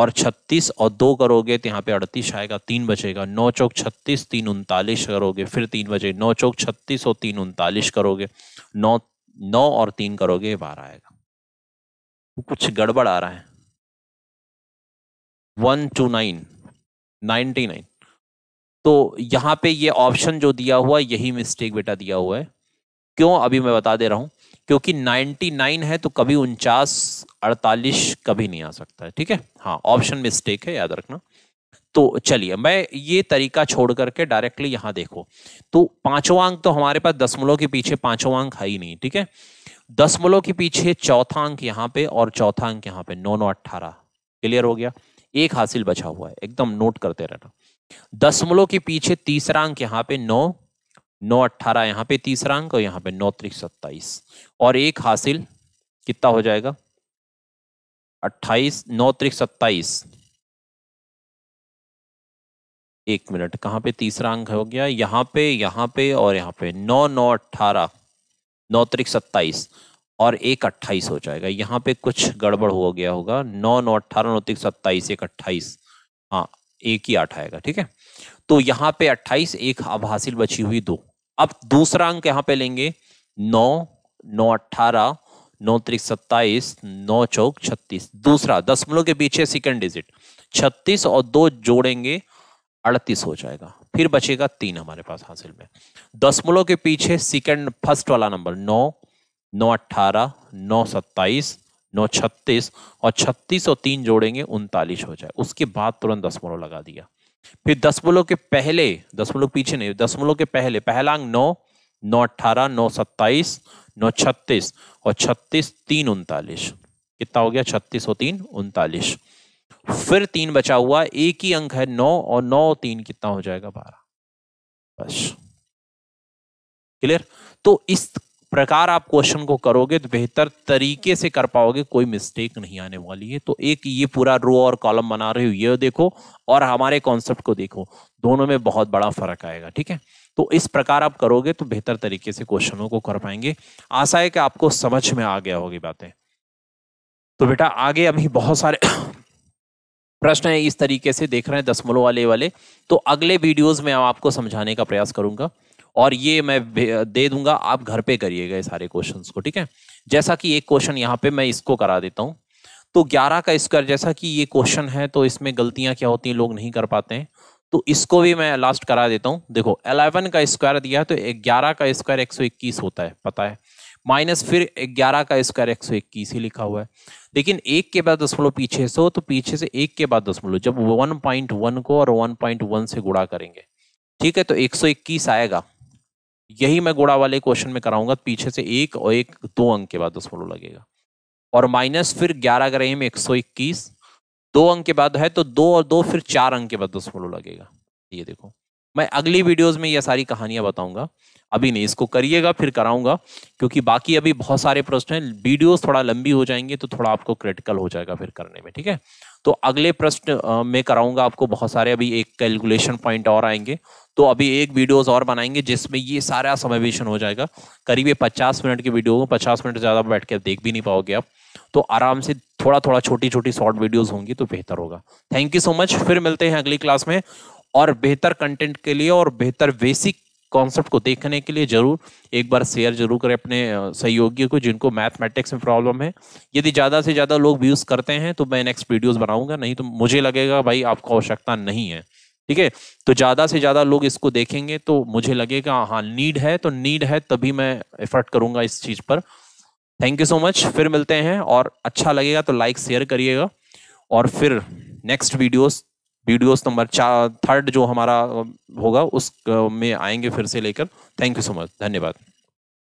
और छत्तीस और दो करोगे तो यहाँ पे अड़तीस आएगा तीन बचेगा नौ चौक छत्तीस तीन उनतालीस करोगे फिर तीन बचे नौ चौक छत्तीस और तीन उनतालीस करोगे नौ नौ और तीन करोगे बारह आएगा कुछ गड़बड़ आ रहा है one two nine ninety nine तो यहाँ पे ये ऑप्शन जो दिया हुआ यही मिस्टेक बेटा दिया हुआ है क्यों अभी मैं बता दे रहा हूं क्योंकि 99 है तो कभी उनचास अड़तालीस कभी नहीं आ सकता है ठीक है हाँ ऑप्शन मिस्टेक है याद रखना तो चलिए मैं ये तरीका छोड़ करके डायरेक्टली यहाँ देखो तो पांचवा अंक तो हमारे पास दसमलों के पीछे पांचवा अंक है ही नहीं ठीक है दसमलों के पीछे चौथा अंक यहाँ पे और चौथा अंक यहाँ पे नौ नौ अट्ठारह क्लियर हो गया एक हासिल बचा हुआ है एकदम नोट करते रहना दसमलों के पीछे तीसरा अंक यहाँ पे नौ नौ अट्ठारह यहाँ पे तीसरा अंक और यहाँ पे नौ त्रिक सत्ताईस और एक हासिल कितना हो जाएगा अट्ठाईस नौ त्रिक सत्ताईस एक मिनट कहाँ पे तीसरा अंक हो गया यहाँ पे यहाँ पे और यहाँ पे नौ नौ अट्ठारह नौ त्रिक सत्ताईस और एक अट्ठाईस हो जाएगा यहाँ पे कुछ गड़बड़ हो गया होगा नौ नौ अट्ठारह नौ त्रिक सत्ताईस एक अट्ठाईस हाँ एक ही आठ आएगा ठीक है तो यहाँ पे अट्ठाईस एक अब हासिल बची हुई दो अब दूसरा अंक यहाँ पे लेंगे नौ नौ अट्ठारह नौ त्रिक सत्ताईस नौ चौक छत्तीस दूसरा दसमलव के पीछे सेकंड डिजिट छत्तीस और दो जोड़ेंगे अड़तीस हो जाएगा फिर बचेगा तीन हमारे पास हासिल में दसमलव के पीछे सेकंड फर्स्ट वाला नंबर नौ नौ अट्ठारह नौ सत्ताईस नौ छत्तीस और छत्तीस और तीन जोड़ेंगे उनतालीस हो जाए उसके बाद तुरंत दसमलव लगा दिया फिर दसमलव के पहले दसमलव पीछे नहीं दसमलव के पहले पहला अंक नौ नौ अट्ठारह नौ सत्ताईस नौ छत्तीस और छत्तीस तीन उनतालीस कितना हो गया छत्तीस और तीन उनतालीस फिर तीन बचा हुआ एक ही अंक है नौ और नौ तीन कितना हो जाएगा बारह बस क्लियर तो इस प्रकार आप क्वेश्चन को करोगे तो बेहतर तरीके से कर पाओगे कोई मिस्टेक नहीं आने वाली है तो एक ये पूरा रो और कॉलम बना रहे हो ये देखो और हमारे कॉन्सेप्ट को देखो दोनों में बहुत बड़ा फर्क आएगा ठीक है तो इस प्रकार आप करोगे तो बेहतर तरीके से क्वेश्चनों को कर पाएंगे आशा है कि आपको समझ में आ गया होगी बातें तो बेटा आगे अभी बहुत सारे <coughs> प्रश्न है इस तरीके से देख रहे हैं दसमलव वाले वाले तो अगले वीडियोस में आपको समझाने का प्रयास करूंगा और ये मैं दे दूंगा आप घर पे करिएगा ये सारे क्वेश्चंस को ठीक है जैसा कि एक क्वेश्चन यहाँ पे मैं इसको करा देता हूँ तो 11 का स्क्वायर जैसा कि ये क्वेश्चन है तो इसमें गलतियाँ क्या होती हैं लोग नहीं कर पाते हैं तो इसको भी मैं लास्ट करा देता हूँ देखो अलेवन का स्क्वायर दिया तो ग्यारह का स्क्वायर एक होता है पता है माइनस फिर ग्यारह का स्क्वायर एक सौ इक्कीस ही लिखा हुआ है लेकिन एक के बाद दसमलव पीछे से हो तो पीछे से एक के बाद दसमलव जब वन पॉइंट वन को और वन पॉइंट वन से गुड़ा करेंगे ठीक है तो एक सौ इक्कीस आएगा यही मैं गोड़ा वाले क्वेश्चन में कराऊंगा पीछे से एक और एक दो अंक के बाद उसमें लगेगा और माइनस फिर ग्यारह ग्रह में एक सौ इक्कीस दो अंक के बाद है तो दो और दो फिर चार अंक के बाद दस लगेगा ये देखो मैं अगली वीडियोज में यह सारी कहानियां बताऊंगा अभी नहीं इसको करिएगा फिर कराऊंगा क्योंकि बाकी अभी बहुत सारे प्रश्न हैं वीडियोस थोड़ा लंबी हो जाएंगे तो थोड़ा आपको क्रिटिकल हो जाएगा फिर करने में ठीक है तो अगले प्रश्न में कराऊंगा आपको बहुत सारे अभी एक कैलकुलेशन पॉइंट और आएंगे तो अभी एक वीडियोस और बनाएंगे जिसमें ये सारा समावेशन हो जाएगा करीब ये पचास मिनट की वीडियो पचास मिनट ज़्यादा बैठ के देख भी नहीं पाओगे आप तो आराम से थोड़ा थोड़ा छोटी छोटी शॉर्ट वीडियोज होंगी तो बेहतर होगा थैंक यू सो मच फिर मिलते हैं अगली क्लास में और बेहतर कंटेंट के लिए और बेहतर बेसिक कॉन्सेप्ट को देखने के लिए जरूर एक बार शेयर जरूर करें अपने सहयोगियों को जिनको मैथमेटिक्स में प्रॉब्लम है यदि ज़्यादा से ज़्यादा लोग व्यूज़ करते हैं तो मैं नेक्स्ट वीडियोज़ बनाऊंगा नहीं तो मुझे लगेगा भाई आपको आवश्यकता नहीं है ठीक है तो ज़्यादा से ज़्यादा लोग इसको देखेंगे तो मुझे लगेगा हाँ नीड है तो नीड है तभी मैं एफर्ट करूँगा इस चीज़ पर थैंक यू सो मच फिर मिलते हैं और अच्छा लगेगा तो लाइक शेयर करिएगा और फिर नेक्स्ट वीडियोस वीडियोस नंबर चार थर्ड जो हमारा होगा उस में आएंगे फिर से लेकर थैंक यू सो मच धन्यवाद